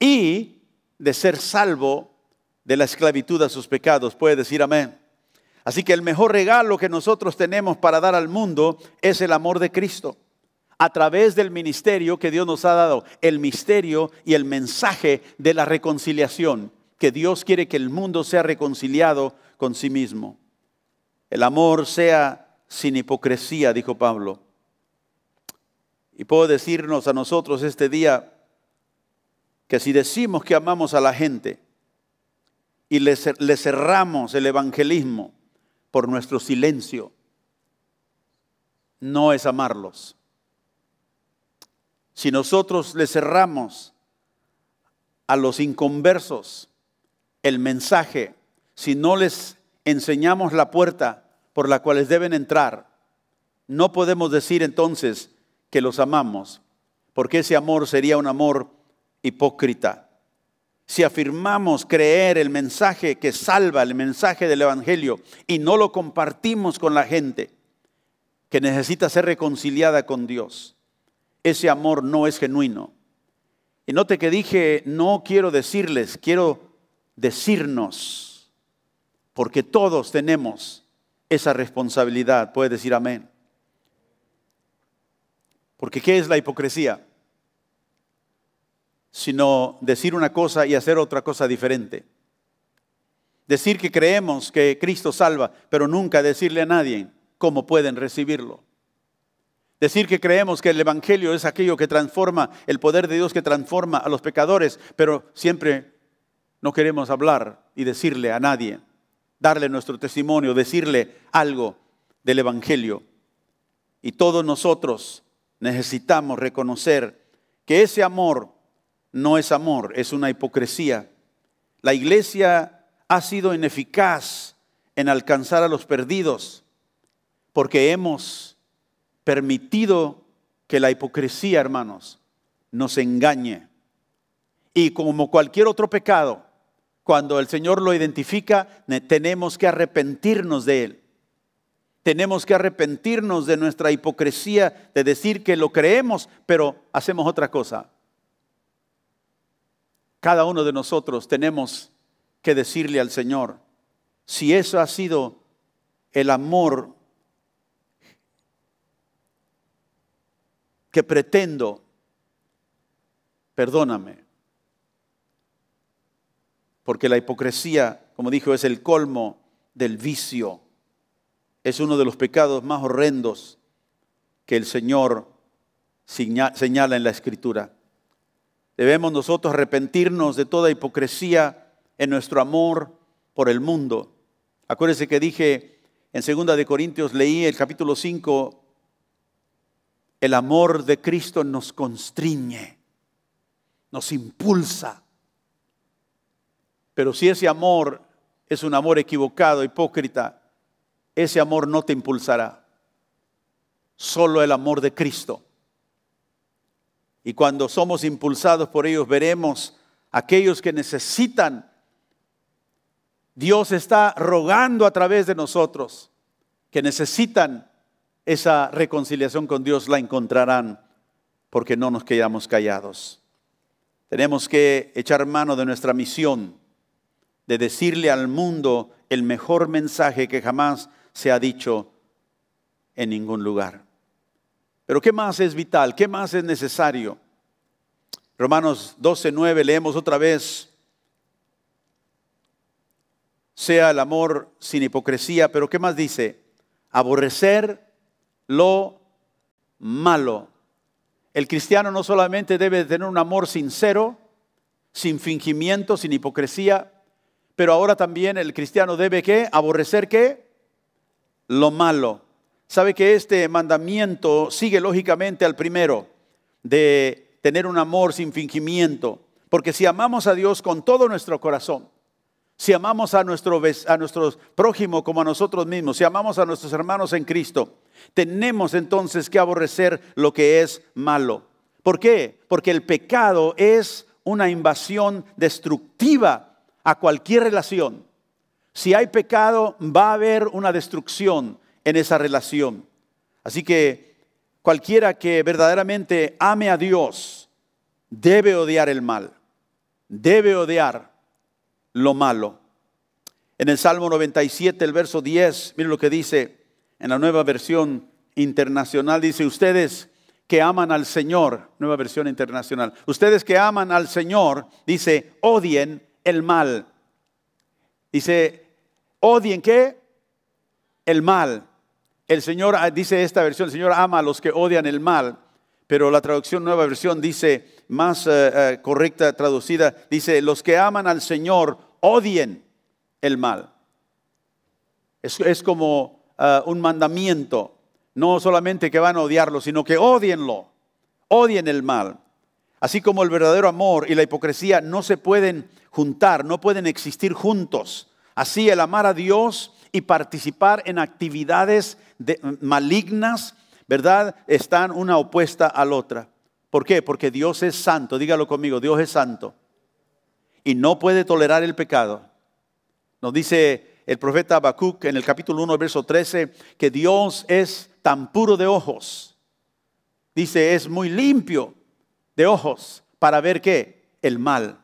y de ser salvo de la esclavitud a sus pecados. Puede decir amén. Así que el mejor regalo que nosotros tenemos para dar al mundo es el amor de Cristo a través del ministerio que Dios nos ha dado, el misterio y el mensaje de la reconciliación, que Dios quiere que el mundo sea reconciliado con sí mismo. El amor sea sin hipocresía, dijo Pablo. Y puedo decirnos a nosotros este día que si decimos que amamos a la gente y le, cerramos el evangelismo por nuestro silencio, no es amarlos si nosotros le cerramos a los inconversos el mensaje, si no les enseñamos la puerta por la cual deben entrar, no podemos decir entonces que los amamos, porque ese amor sería un amor hipócrita. Si afirmamos creer el mensaje que salva, el mensaje del Evangelio, y no lo compartimos con la gente que necesita ser reconciliada con Dios, ese amor no es genuino. Y note que dije, no quiero decirles, quiero decirnos, porque todos tenemos esa responsabilidad. Puede decir amén. Porque ¿qué es la hipocresía? Sino decir una cosa y hacer otra cosa diferente. Decir que creemos que Cristo salva, pero nunca decirle a nadie cómo pueden recibirlo. Decir que creemos que el Evangelio es aquello que transforma, el poder de Dios que transforma a los pecadores, pero siempre no queremos hablar y decirle a nadie, darle nuestro testimonio, decirle algo del Evangelio. Y todos nosotros necesitamos reconocer que ese amor no es amor, es una hipocresía. La iglesia ha sido ineficaz en alcanzar a los perdidos porque hemos permitido que la hipocresía, hermanos, nos engañe. Y como cualquier otro pecado, cuando el Señor lo identifica, tenemos que arrepentirnos de él. Tenemos que arrepentirnos de nuestra hipocresía, de decir que lo creemos, pero hacemos otra cosa. Cada uno de nosotros tenemos que decirle al Señor, si eso ha sido el amor que pretendo, perdóname. Porque la hipocresía, como dijo, es el colmo del vicio. Es uno de los pecados más horrendos que el Señor señala en la Escritura. Debemos nosotros arrepentirnos de toda hipocresía en nuestro amor por el mundo. Acuérdense que dije en 2 de Corintios leí el capítulo 5 el amor de Cristo nos constriñe, nos impulsa. Pero si ese amor es un amor equivocado, hipócrita, ese amor no te impulsará. Solo el amor de Cristo. Y cuando somos impulsados por ellos, veremos aquellos que necesitan. Dios está rogando a través de nosotros que necesitan esa reconciliación con Dios la encontrarán porque no nos quedamos callados. Tenemos que echar mano de nuestra misión de decirle al mundo el mejor mensaje que jamás se ha dicho en ningún lugar. Pero ¿qué más es vital? ¿Qué más es necesario? Romanos 9, leemos otra vez. Sea el amor sin hipocresía, pero ¿qué más dice? Aborrecer lo malo. El cristiano no solamente debe tener un amor sincero, sin fingimiento, sin hipocresía, pero ahora también el cristiano debe ¿qué? aborrecer qué? Lo malo. Sabe que este mandamiento sigue lógicamente al primero de tener un amor sin fingimiento, porque si amamos a Dios con todo nuestro corazón, si amamos a nuestro a nuestros prójimo como a nosotros mismos, si amamos a nuestros hermanos en Cristo, tenemos entonces que aborrecer lo que es malo. ¿Por qué? Porque el pecado es una invasión destructiva a cualquier relación. Si hay pecado, va a haber una destrucción en esa relación. Así que cualquiera que verdaderamente ame a Dios debe odiar el mal, debe odiar lo malo. En el Salmo 97, el verso 10, miren lo que dice, en la nueva versión internacional dice, ustedes que aman al Señor, nueva versión internacional, ustedes que aman al Señor, dice, odien el mal. Dice, odien qué? El mal. El Señor, ah, dice esta versión, el Señor ama a los que odian el mal, pero la traducción nueva versión dice, más eh, eh, correcta traducida, dice, los que aman al Señor, odien el mal. es como eh, un mandamiento. No solamente que van a odiarlo, sino que odienlo. Odien el mal. Así como el verdadero amor y la hipocresía no se pueden juntar, no pueden existir juntos. Así el amar a Dios y participar en actividades malignas, ¿verdad? Están una opuesta a la otra. ¿Por qué? Porque Dios es santo, dígalo conmigo, Dios es santo. Y no puede tolerar el pecado. Nos dice el profeta Habacuc en el capítulo 1, verso 13, que Dios es tan puro de ojos. Dice, es muy limpio de ojos para ver qué? El mal.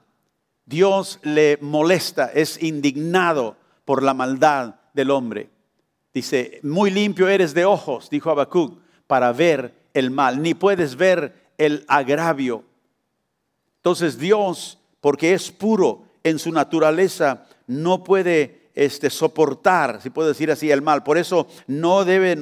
Dios le molesta, es indignado por la maldad del hombre. Dice, muy limpio eres de ojos, dijo Habacuc, para ver el mal, ni puedes ver el agravio. Entonces Dios, porque es puro en su naturaleza, no puede este, soportar, si puedo decir así, el mal. Por eso no debe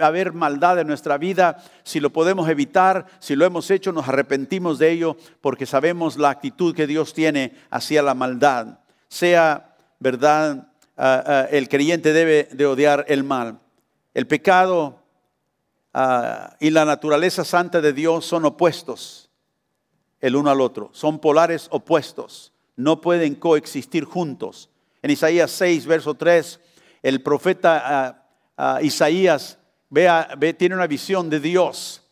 haber maldad en nuestra vida. Si lo podemos evitar, si lo hemos hecho, nos arrepentimos de ello porque sabemos la actitud que Dios tiene hacia la maldad. Sea verdad, ah, ah, el creyente debe de odiar el mal. El pecado ah, y la naturaleza santa de Dios son opuestos el uno al otro, son polares opuestos, no pueden coexistir juntos en Isaías 6, verso 3, el profeta ah, ah, Isaías ve, tiene una visión de Dios.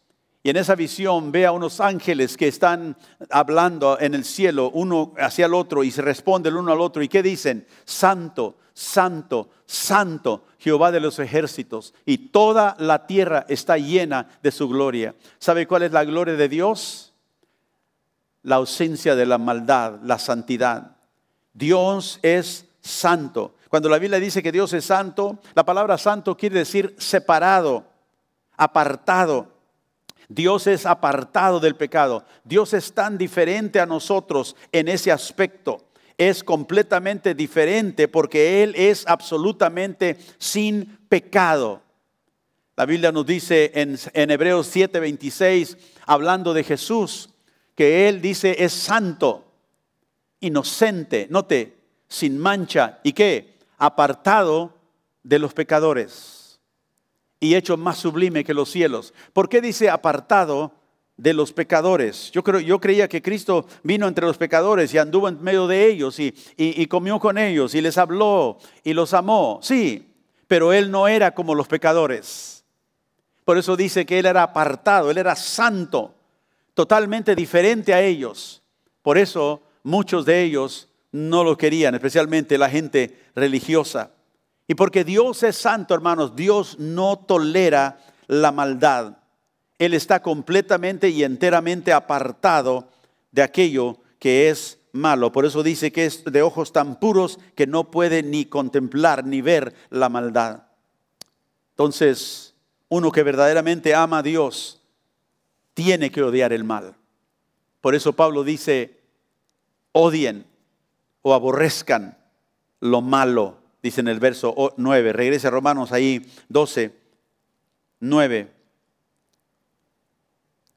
Y en esa visión ve a unos ángeles que están hablando en el cielo, uno hacia el otro, y se responde el uno al otro. ¿Y qué dicen? Santo, santo, santo, Jehová de los ejércitos. Y toda la tierra está llena de su gloria. ¿Sabe cuál es la gloria de Dios? La ausencia de la maldad, la santidad. Dios es santo. Cuando la Biblia dice que Dios es santo, la palabra santo quiere decir separado, apartado. Dios es apartado del pecado. Dios es tan diferente a nosotros en ese aspecto. Es completamente diferente porque Él es absolutamente sin pecado. La Biblia nos dice en, Hebreos Hebreos 7:26, hablando de Jesús, que Él dice es santo, inocente. Note, sin mancha y qué? Apartado de los pecadores y hecho más sublime que los cielos. ¿Por qué dice apartado de los pecadores? Yo, creo, yo creía que Cristo vino entre los pecadores y anduvo en medio de ellos y, y comió con ellos y les habló y los amó. Sí, pero Él no era como los pecadores. Por eso dice que Él era apartado, Él era santo, totalmente diferente a ellos. Por eso muchos de ellos no lo querían, especialmente la gente religiosa. Y porque Dios es santo, hermanos, Dios no tolera la maldad. Él está completamente y enteramente apartado de aquello que es malo. Por eso dice que es de ojos tan puros que no puede ni contemplar ni ver la maldad. Entonces, uno que verdaderamente ama a Dios tiene que odiar el mal. Por eso Pablo dice, odien o aborrezcan lo malo, dice en el verso 9. Regrese a Romanos ahí, 12, 9.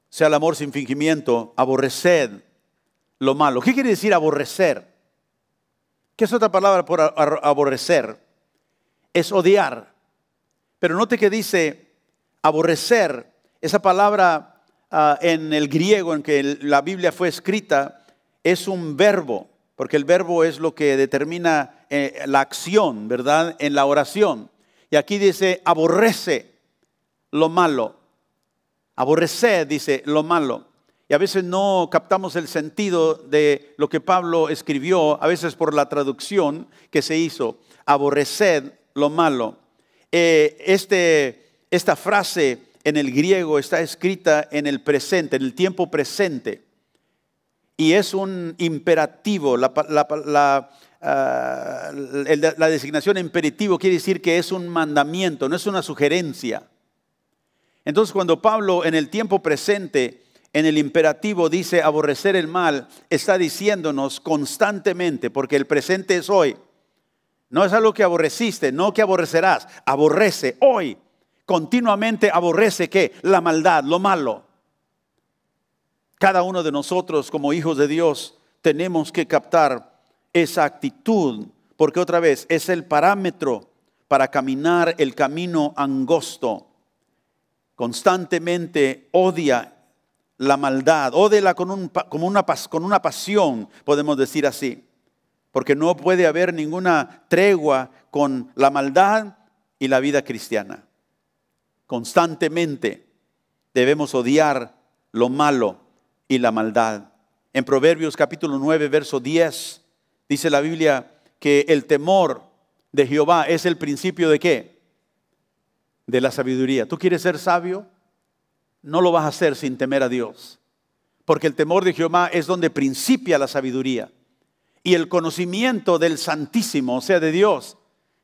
Sea el amor sin fingimiento, aborreced lo malo. ¿Qué quiere decir aborrecer? ¿Qué es otra palabra por aborrecer? Es odiar. Pero note que dice aborrecer, esa palabra ah, en el griego en que la Biblia fue escrita, es un verbo porque el verbo es lo que determina eh, la acción, ¿verdad? En la oración. Y aquí dice, aborrece lo malo. Aborrece, dice, lo malo. Y a veces no captamos el sentido de lo que Pablo escribió, a veces por la traducción que se hizo. Aborreced lo malo. Eh, este, esta frase en el griego está escrita en el presente, en el tiempo presente y es un imperativo. Ah, la, designación imperativo quiere decir que es un mandamiento, no es una sugerencia. Entonces cuando Pablo en el tiempo presente, en el imperativo dice aborrecer el mal, está diciéndonos constantemente, porque el presente es hoy. No es algo que aborreciste, no que aborrecerás, aborrece hoy. Continuamente aborrece que la maldad, lo malo. Cada uno de nosotros como hijos de Dios tenemos que captar esa actitud, porque otra vez es el parámetro para caminar el camino angosto. Constantemente odia la maldad, ódela con, con una pasión, podemos decir así, porque no puede haber ninguna tregua con la maldad y la vida cristiana. Constantemente debemos odiar lo malo y la maldad. En Proverbios capítulo 9, verso 10, dice la Biblia que el temor de Jehová es el principio de qué? De la sabiduría. ¿Tú quieres ser sabio? No lo vas a hacer sin temer a Dios. Porque el temor de Jehová es donde principia la sabiduría. Y el conocimiento del Santísimo, o sea, de Dios,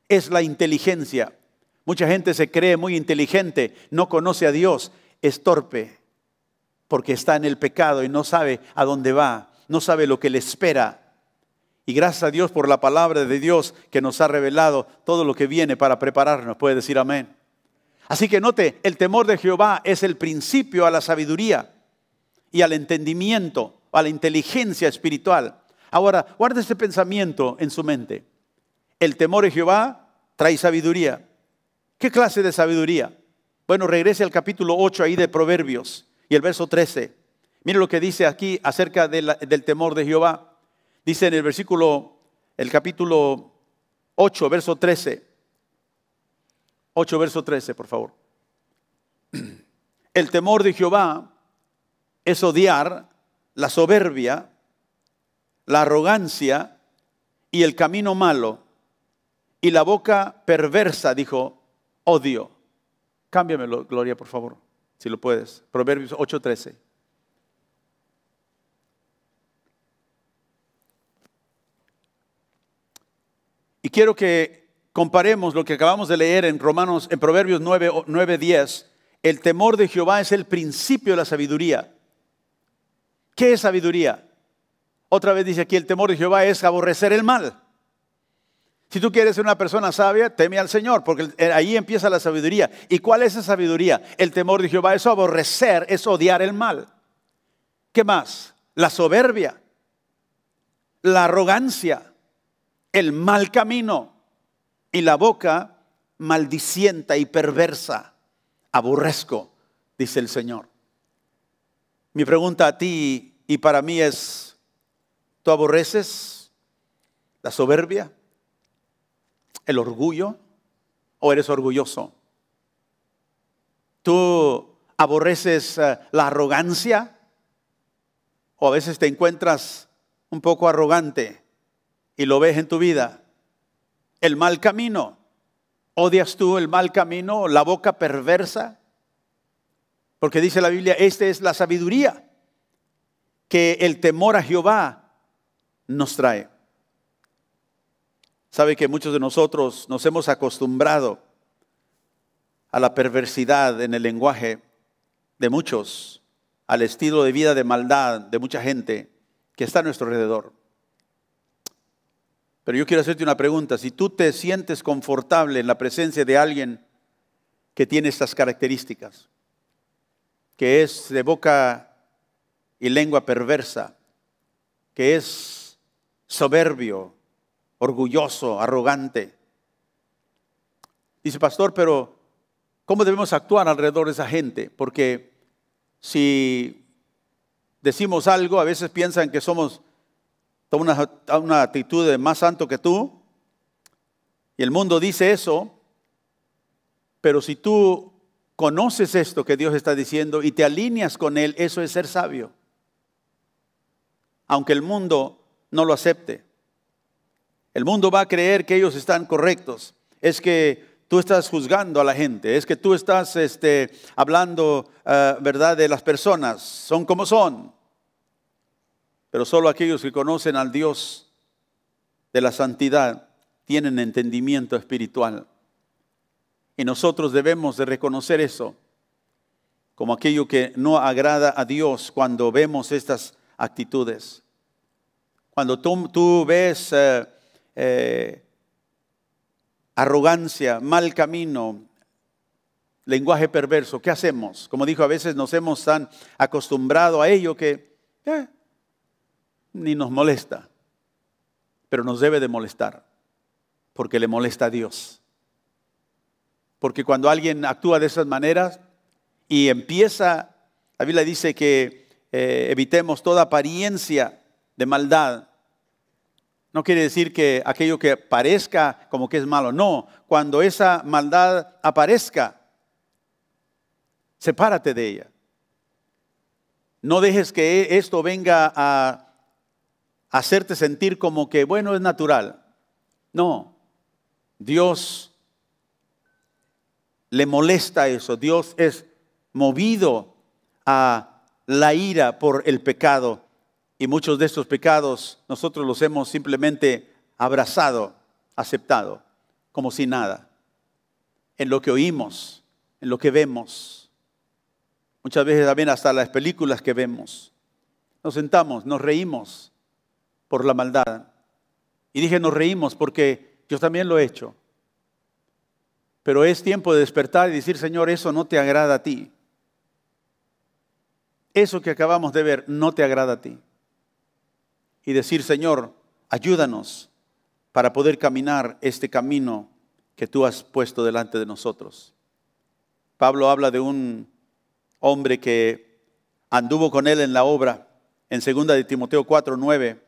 es la inteligencia. Mucha gente se cree muy inteligente, no conoce a Dios, es torpe, porque está en el pecado y no sabe a dónde va, no sabe lo que le espera. Y gracias a Dios por la palabra de Dios que nos ha revelado todo lo que viene para prepararnos. Puede decir amén. Así que note, el temor de Jehová es el principio a la sabiduría y al entendimiento, a la inteligencia espiritual. Ahora, guarda este pensamiento en su mente. El temor de Jehová trae sabiduría. ¿Qué clase de sabiduría? Bueno, regrese al capítulo 8 ahí de Proverbios y el verso 13. Mire lo que dice aquí acerca del temor de Jehová. Dice en el versículo, el capítulo 8, verso 13. 8, verso 13, por favor. El temor de Jehová es odiar la soberbia, la arrogancia y el camino malo. Y la boca perversa dijo, odio. Cámbiamelo, Gloria, por favor si lo puedes. Proverbios 8:13. Y quiero que comparemos lo que acabamos de leer en Romanos, en Proverbios 9.10 El temor de Jehová es el principio de la sabiduría. ¿Qué es sabiduría? Otra vez dice aquí, el temor de Jehová es aborrecer el mal. Si tú quieres ser una persona sabia, teme al Señor, porque ahí empieza la sabiduría. ¿Y cuál es esa sabiduría? El temor de Jehová es aborrecer, es odiar el mal. ¿Qué más? La soberbia, la arrogancia, el mal camino y la boca maldicienta y perversa. Aborrezco, dice el Señor. Mi pregunta a ti y para mí es, ¿tú aborreces la soberbia? el orgullo o eres orgulloso? ¿Tú aborreces eh, la arrogancia o a veces te encuentras un poco arrogante y lo ves en tu vida? El mal camino. ¿Odias tú el mal camino, la boca perversa? Porque dice la Biblia, esta es la sabiduría que el temor a Jehová nos trae. Sabe que muchos de nosotros nos hemos acostumbrado a la perversidad en el lenguaje de muchos, al estilo de vida de maldad de mucha gente que está a nuestro alrededor. Pero yo quiero hacerte una pregunta. Si tú te sientes confortable en la presencia de alguien que tiene estas características, que es de boca y lengua perversa, que es soberbio, orgulloso, arrogante. Dice, pastor, pero ¿cómo debemos actuar alrededor de esa gente? Porque si decimos algo, a veces piensan que somos una, una actitud de más santo que tú, y el mundo dice eso, pero si tú conoces esto que Dios está diciendo y te alineas con Él, eso es ser sabio. Aunque el mundo no lo acepte. El mundo va a creer que ellos están correctos. Es que tú estás juzgando a la gente, es que tú estás este, hablando, eh, ¿verdad?, de las personas. Son como son. Pero solo aquellos que conocen al Dios de la santidad tienen entendimiento espiritual. Y nosotros debemos de reconocer eso como aquello que no agrada a Dios cuando vemos estas actitudes. Cuando tú, ves eh, eh, arrogancia, mal camino, lenguaje perverso. ¿Qué hacemos? Como dijo, a veces nos hemos tan acostumbrado a ello que eh, ni nos molesta, pero nos debe de molestar, porque le molesta a Dios. Porque cuando alguien actúa de esas maneras y empieza, la Biblia dice que eh, evitemos toda apariencia de maldad, no quiere decir que aquello que parezca como que es malo, no. Cuando esa maldad aparezca, sepárate de ella. No dejes que e-, esto venga a hacerte sentir como que, bueno, es natural. No, Dios le molesta eso. Dios es movido a la ira por el pecado y muchos de estos pecados nosotros los hemos simplemente abrazado, aceptado, como si nada. En lo que oímos, en lo que vemos. Muchas veces también hasta las películas que vemos. Nos sentamos, nos reímos por la maldad. Y dije, nos reímos porque yo también lo he hecho. Pero es tiempo de despertar y decir, Señor, eso no te agrada a ti. Eso que acabamos de ver no te agrada a ti y decir, Señor, ayúdanos para poder caminar este camino que tú has puesto delante de nosotros. Pablo habla de un hombre que anduvo con él en la obra, en segunda de Timoteo 4, 9,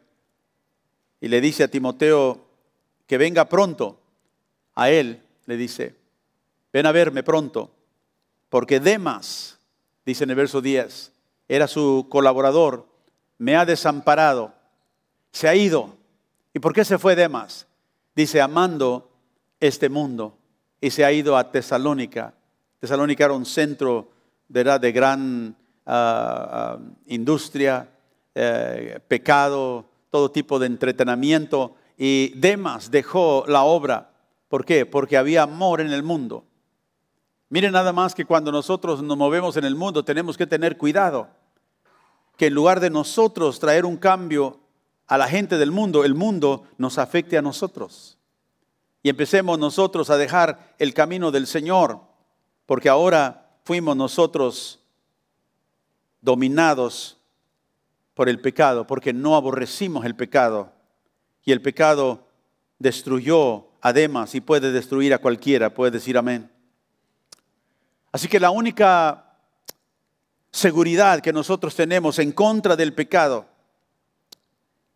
y le dice a Timoteo que venga pronto. A él le dice, ven a verme pronto, porque Demas, dice en el verso 10, era su colaborador, me ha desamparado se ha ido. ¿Y por qué se fue Demas? Dice, amando este mundo. Y se ha ido a Tesalónica. Tesalónica era un centro de gran ah, ah, industria, eh, pecado, todo tipo de entretenimiento. Y Demas dejó la obra. ¿Por qué? Porque había amor en el mundo. Miren nada más que cuando nosotros nos movemos en el mundo tenemos que tener cuidado. Que en lugar de nosotros traer un cambio a la gente del mundo, el mundo nos afecte a nosotros. Y empecemos nosotros a dejar el camino del Señor, porque ahora fuimos nosotros dominados por el pecado, porque no aborrecimos el pecado. Y el pecado destruyó a además y puede destruir a cualquiera, puede decir amén. Así que la única seguridad que nosotros tenemos en contra del pecado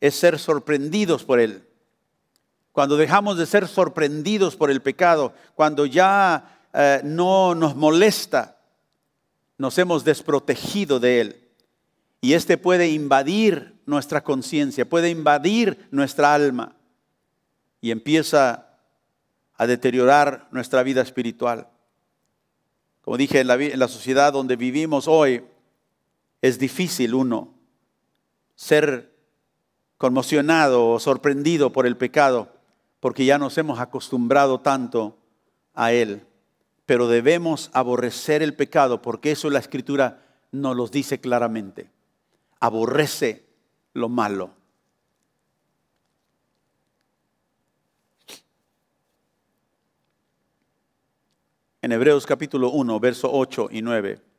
es ser sorprendidos por Él. Cuando dejamos de ser sorprendidos por el pecado, cuando ya eh, no nos molesta, nos hemos desprotegido de Él. Y este puede invadir nuestra conciencia, puede invadir nuestra alma y empieza a deteriorar nuestra vida espiritual. Como dije, la, en la, sociedad donde vivimos hoy es difícil uno ser conmocionado o sorprendido por el pecado, porque ya nos hemos acostumbrado tanto a él. Pero debemos aborrecer el pecado, porque eso la escritura nos lo dice claramente. Aborrece lo malo. En Hebreos capítulo 1, verso 8 y 9.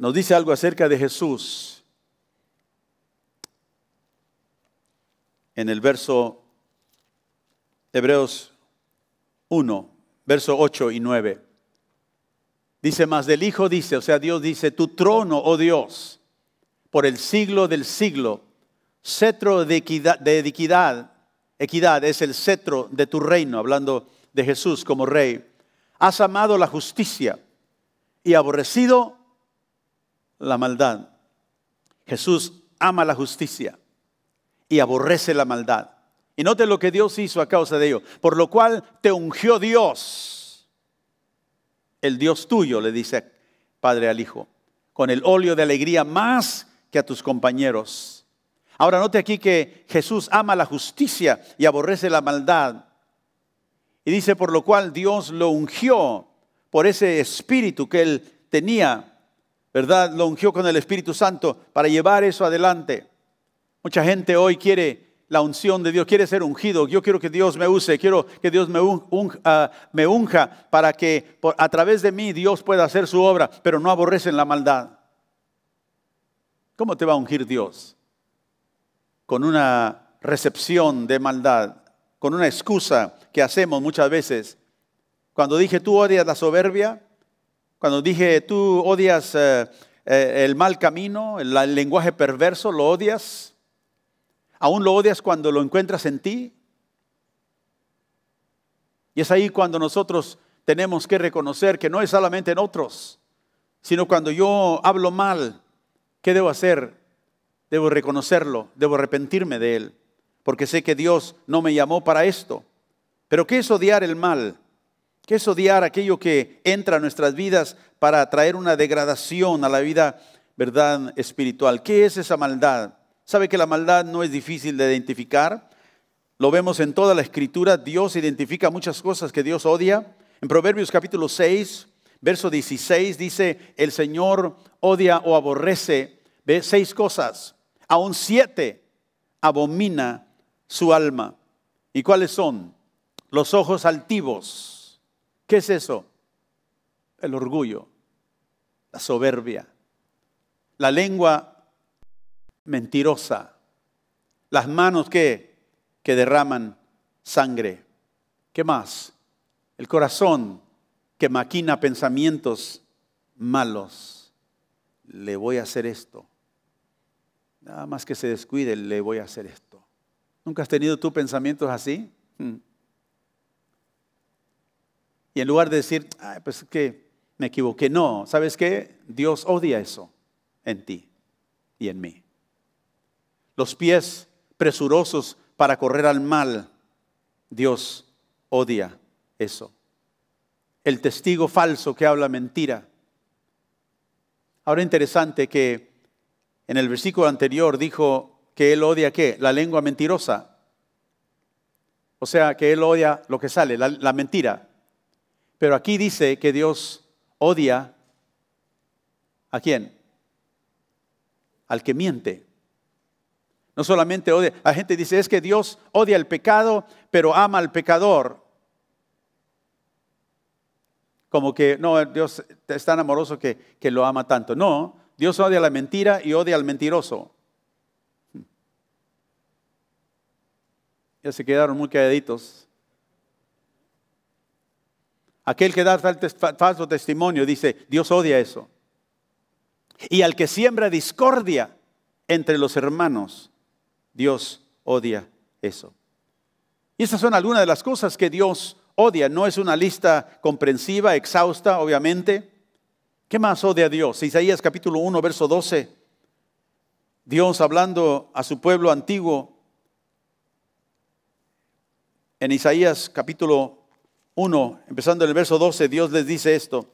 nos dice algo acerca de Jesús en el verso Hebreos 1, verso 8 y 9. Dice más del Hijo, dice, o sea, Dios dice, tu trono, oh Dios, por el siglo del siglo, cetro de equidad, de equidad, equidad es el cetro de tu reino, hablando de Jesús como rey. Has amado la justicia y aborrecido la maldad. Jesús ama la justicia y aborrece la maldad. Y note lo que Dios hizo a causa de ello. Por lo cual te ungió Dios. El Dios tuyo, le dice Padre al Hijo, con el óleo de alegría más que a tus compañeros. Ahora note aquí que Jesús ama la justicia y aborrece la maldad. Y dice, por lo cual Dios lo ungió por ese espíritu que él tenía ¿verdad? Lo ungió con el Espíritu Santo para llevar eso adelante. Mucha gente hoy quiere la unción de Dios, quiere ser ungido. Yo quiero que Dios me use, quiero que Dios me, ah, me unja para que a través de mí Dios pueda hacer su obra, pero no aborrecen la maldad. ¿Cómo te va a ungir Dios? Con una recepción de maldad, con una excusa que hacemos muchas veces. Cuando dije, tú odias la soberbia, cuando dije, tú odias eh, eh, el mal camino, el, el lenguaje perverso, lo odias. Aún lo odias cuando lo encuentras en ti. Y es ahí cuando nosotros tenemos que reconocer que no es solamente en otros, sino cuando yo hablo mal, ¿qué debo hacer? Debo reconocerlo, debo arrepentirme de él, porque sé que Dios no me llamó para esto. Pero ¿qué es odiar el mal? ¿Qué es odiar aquello que entra a nuestras vidas para traer una degradación a la vida, verdad, espiritual? ¿Qué es esa maldad? ¿Sabe que la maldad no es difícil de identificar? Lo vemos en toda la escritura. Dios identifica muchas cosas que Dios odia. En Proverbios capítulo 6, verso 16 dice, el Señor odia o aborrece seis cosas. Aún siete abomina su alma. ¿Y cuáles son? Los ojos altivos ¿Qué es eso? El orgullo, la soberbia, la lengua mentirosa, las manos que, que derraman sangre. ¿Qué más? El corazón que maquina pensamientos malos. Le voy a hacer esto. Nada más que se descuide, le voy a hacer esto. ¿Nunca has tenido tú pensamientos así? Hmm. Y en lugar de decir, pues que me equivoqué, no, ¿sabes qué? Dios odia eso en ti y en mí. Los pies presurosos para correr al mal, Dios odia eso. El testigo falso que habla mentira. Ahora interesante que en el versículo anterior dijo que él odia qué? La lengua mentirosa. O sea, que él odia lo que sale, la mentira. Pero aquí dice que Dios odia a quién? Al que miente. No solamente odia, la gente dice es que Dios odia el pecado, pero ama al pecador. Como que no, Dios es tan amoroso que, que lo ama tanto. No, Dios odia la mentira y odia al mentiroso. Ya se quedaron muy calladitos. Aquel que da falso testimonio dice, Dios odia eso. Y al que siembra discordia entre los hermanos, Dios odia eso. Y esas son algunas de las cosas que Dios odia. No es una lista comprensiva, exhausta, obviamente. ¿Qué más odia Dios? Isaías capítulo 1, verso 12. Dios hablando a su pueblo antiguo. En Isaías capítulo uno, empezando en el verso 12, Dios les dice esto.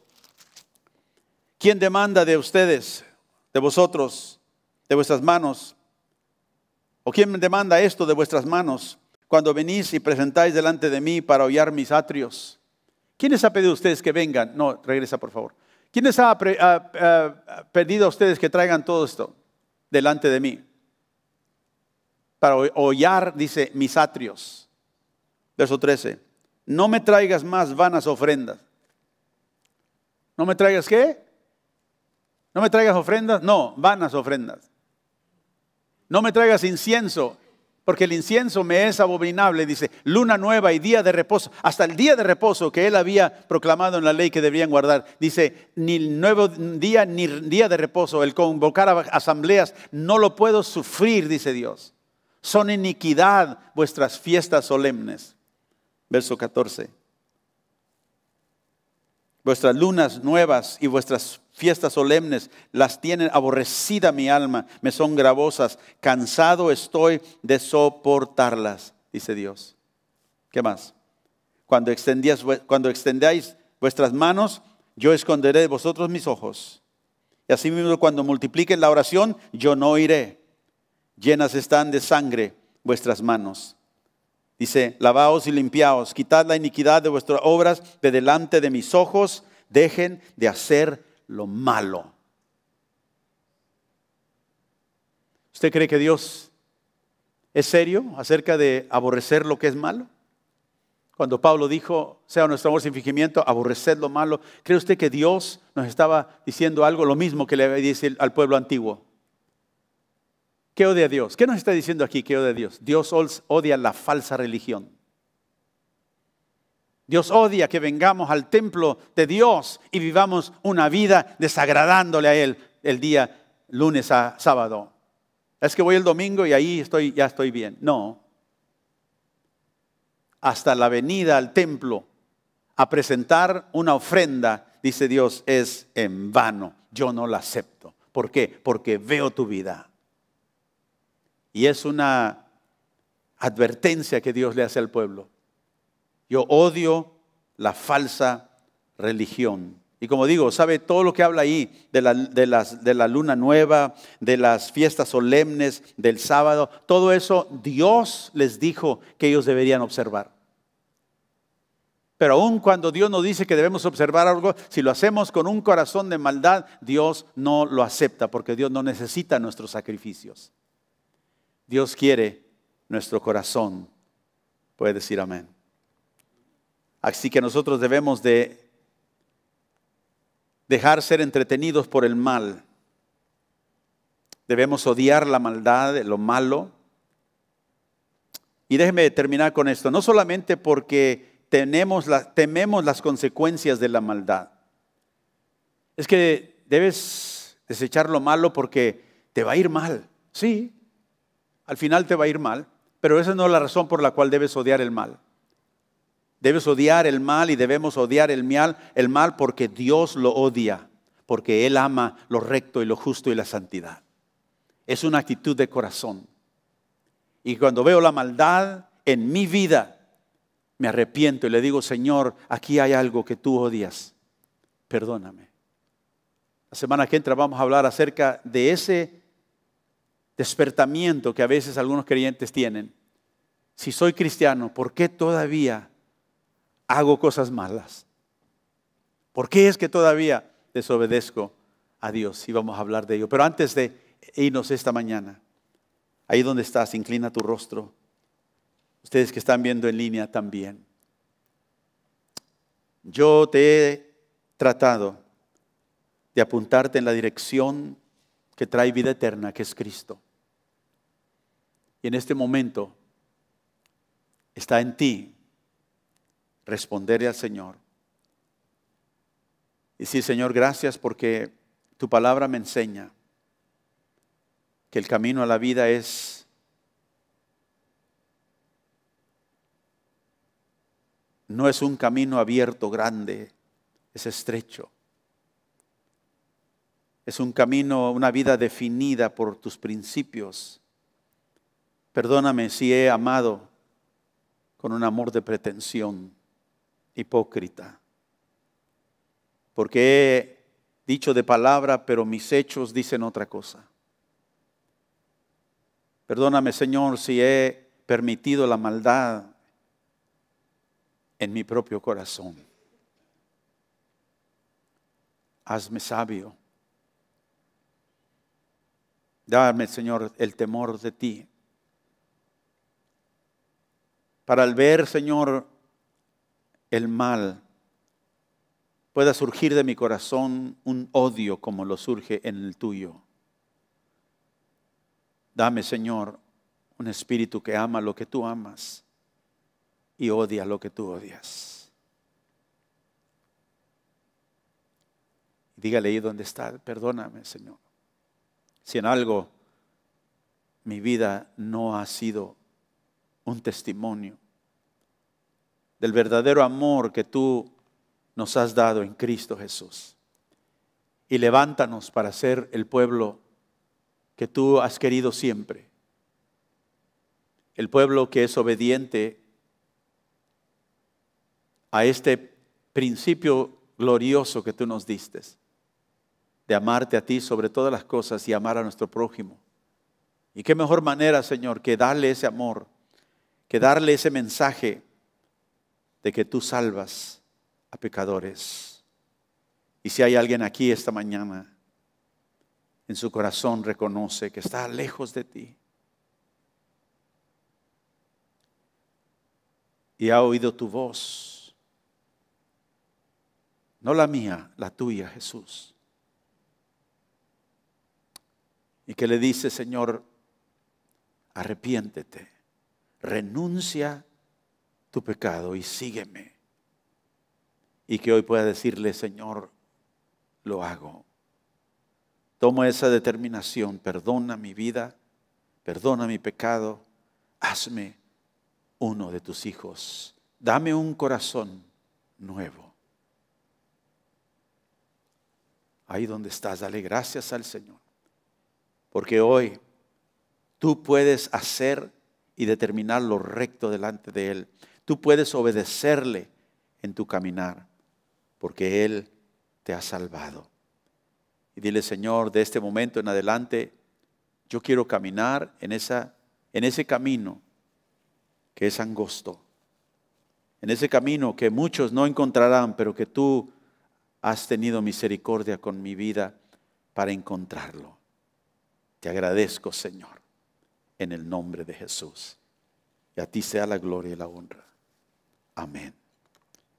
¿Quién demanda de ustedes, de vosotros, de vuestras manos? ¿O quién demanda esto de vuestras manos cuando venís y presentáis delante de mí para hollar mis atrios? ¿Quién les ha pedido a ustedes que vengan? No, regresa por favor. ¿Quién les ha, pedido a ustedes que traigan todo esto delante de mí? Para hollar, dice, mis atrios. Verso 13 no me traigas más vanas ofrendas. ¿No me traigas qué? ¿No me traigas ofrendas? No, vanas ofrendas. No me traigas incienso, porque el incienso me es abominable, dice, luna nueva y día de reposo, hasta el día de reposo que él había proclamado en la ley que debían guardar. Dice, ni nuevo día ni día de reposo, el convocar a asambleas, no lo puedo sufrir, dice Dios. Son iniquidad vuestras fiestas solemnes verso 14. Vuestras lunas nuevas y vuestras fiestas solemnes las tienen aborrecida mi alma, me son gravosas, cansado estoy de soportarlas, dice Dios. ¿Qué más? Cuando, cuando extendáis vuestras manos, yo esconderé de vosotros mis ojos. Y así mismo cuando multipliquen la oración, yo no iré. Llenas están de sangre vuestras manos. Dice, lavaos y limpiaos, quitad la iniquidad de vuestras obras de delante de mis ojos, dejen de hacer lo malo. ¿Usted cree que Dios es serio acerca de aborrecer lo que es malo? Cuando Pablo dijo, sea nuestro amor sin fingimiento, aborreced lo malo, ¿cree usted que Dios nos estaba diciendo algo, lo mismo que le dice al pueblo antiguo? ¿Qué odia Dios? ¿Qué nos está diciendo aquí que odia Dios? Dios odia la falsa religión. Dios odia que vengamos al templo de Dios y vivamos una vida desagradándole a Él el día lunes a sábado. Es que voy el domingo y ahí estoy, ya estoy bien. No. Hasta la venida al templo a presentar una ofrenda, dice Dios, es en vano. Yo no la acepto. ¿Por qué? Porque veo tu vida. Y es una advertencia que Dios le hace al pueblo. Yo odio la falsa religión. Y como digo, sabe todo lo que habla ahí de la, luna nueva, de las fiestas solemnes, del sábado, todo eso Dios les dijo que ellos deberían observar. Pero aun cuando Dios nos dice que debemos observar algo, si lo hacemos con un corazón de maldad, Dios no lo acepta porque Dios no necesita nuestros sacrificios. Dios quiere nuestro corazón. Puede decir amén. Así que nosotros debemos de dejar ser entretenidos por el mal. Debemos odiar la maldad, lo malo. Y déjeme terminar con esto, no solamente porque tenemos tememos las consecuencias de la maldad. Es que debes desechar lo malo porque te va a ir mal. Sí, al final te va a ir mal, pero esa no es la razón por la cual debes odiar el mal. Debes odiar el mal y debemos odiar el mal, el mal porque Dios lo odia, porque Él ama lo recto y lo justo y la santidad. Es una actitud de corazón. Y cuando veo la maldad en mi vida, me arrepiento y le digo, Señor, aquí hay algo que tú odias, perdóname. La semana que entra vamos a hablar acerca de ese despertamiento que a veces algunos creyentes tienen. Si soy cristiano, ¿por qué todavía hago cosas malas? ¿Por qué es que todavía desobedezco a Dios? Y vamos a hablar de ello. Pero antes de irnos esta mañana, ahí donde estás, inclina tu rostro. Ustedes que están viendo en línea también. Yo te he tratado de apuntarte en la dirección que trae vida eterna, que es Cristo. Y en este momento está en ti responderle al Señor. Y sí, Señor, gracias porque tu palabra me enseña que el camino a la vida es no es un camino abierto, grande, es estrecho. Es un camino, una vida definida por tus principios Perdóname si he amado con un amor de pretensión hipócrita, porque he dicho de palabra, pero mis hechos dicen otra cosa. Perdóname, Señor, si he permitido la maldad en mi propio corazón. Hazme sabio. Dame, Señor, el temor de ti para al ver, Señor, el mal, pueda surgir de mi corazón un odio como lo surge en el tuyo. Dame, Señor, un espíritu que ama lo que tú amas y odia lo que tú odias. Dígale ahí donde está, perdóname, Señor. Si en algo mi vida no ha sido un testimonio del verdadero amor que tú nos has dado en Cristo Jesús. Y levántanos para ser el pueblo que tú has querido siempre. El pueblo que es obediente a este principio glorioso que tú nos diste, de amarte a ti sobre todas las cosas y amar a nuestro prójimo. Y qué mejor manera, Señor, que darle ese amor darle ese mensaje de que tú salvas a pecadores. Y si hay alguien aquí esta mañana, en su corazón reconoce que está lejos de ti y ha oído tu voz, no la mía, la tuya, Jesús. Y que le dice, Señor, arrepiéntete renuncia tu pecado y sígueme. Y que hoy pueda decirle, Señor, lo hago. Tomo esa determinación, perdona mi vida, perdona mi pecado, hazme uno de tus hijos, dame un corazón nuevo. Ahí donde estás, dale gracias al Señor, porque hoy tú puedes hacer y determinar lo recto delante de Él. Tú puedes obedecerle en tu caminar, porque Él te ha salvado. Y dile, Señor, de este momento en adelante, yo quiero caminar en, esa, en ese camino que es angosto, en ese camino que muchos no encontrarán, pero que tú has tenido misericordia con mi vida para encontrarlo. Te agradezco, Señor en el nombre de Jesús. Y a ti sea la gloria y la honra. Amén.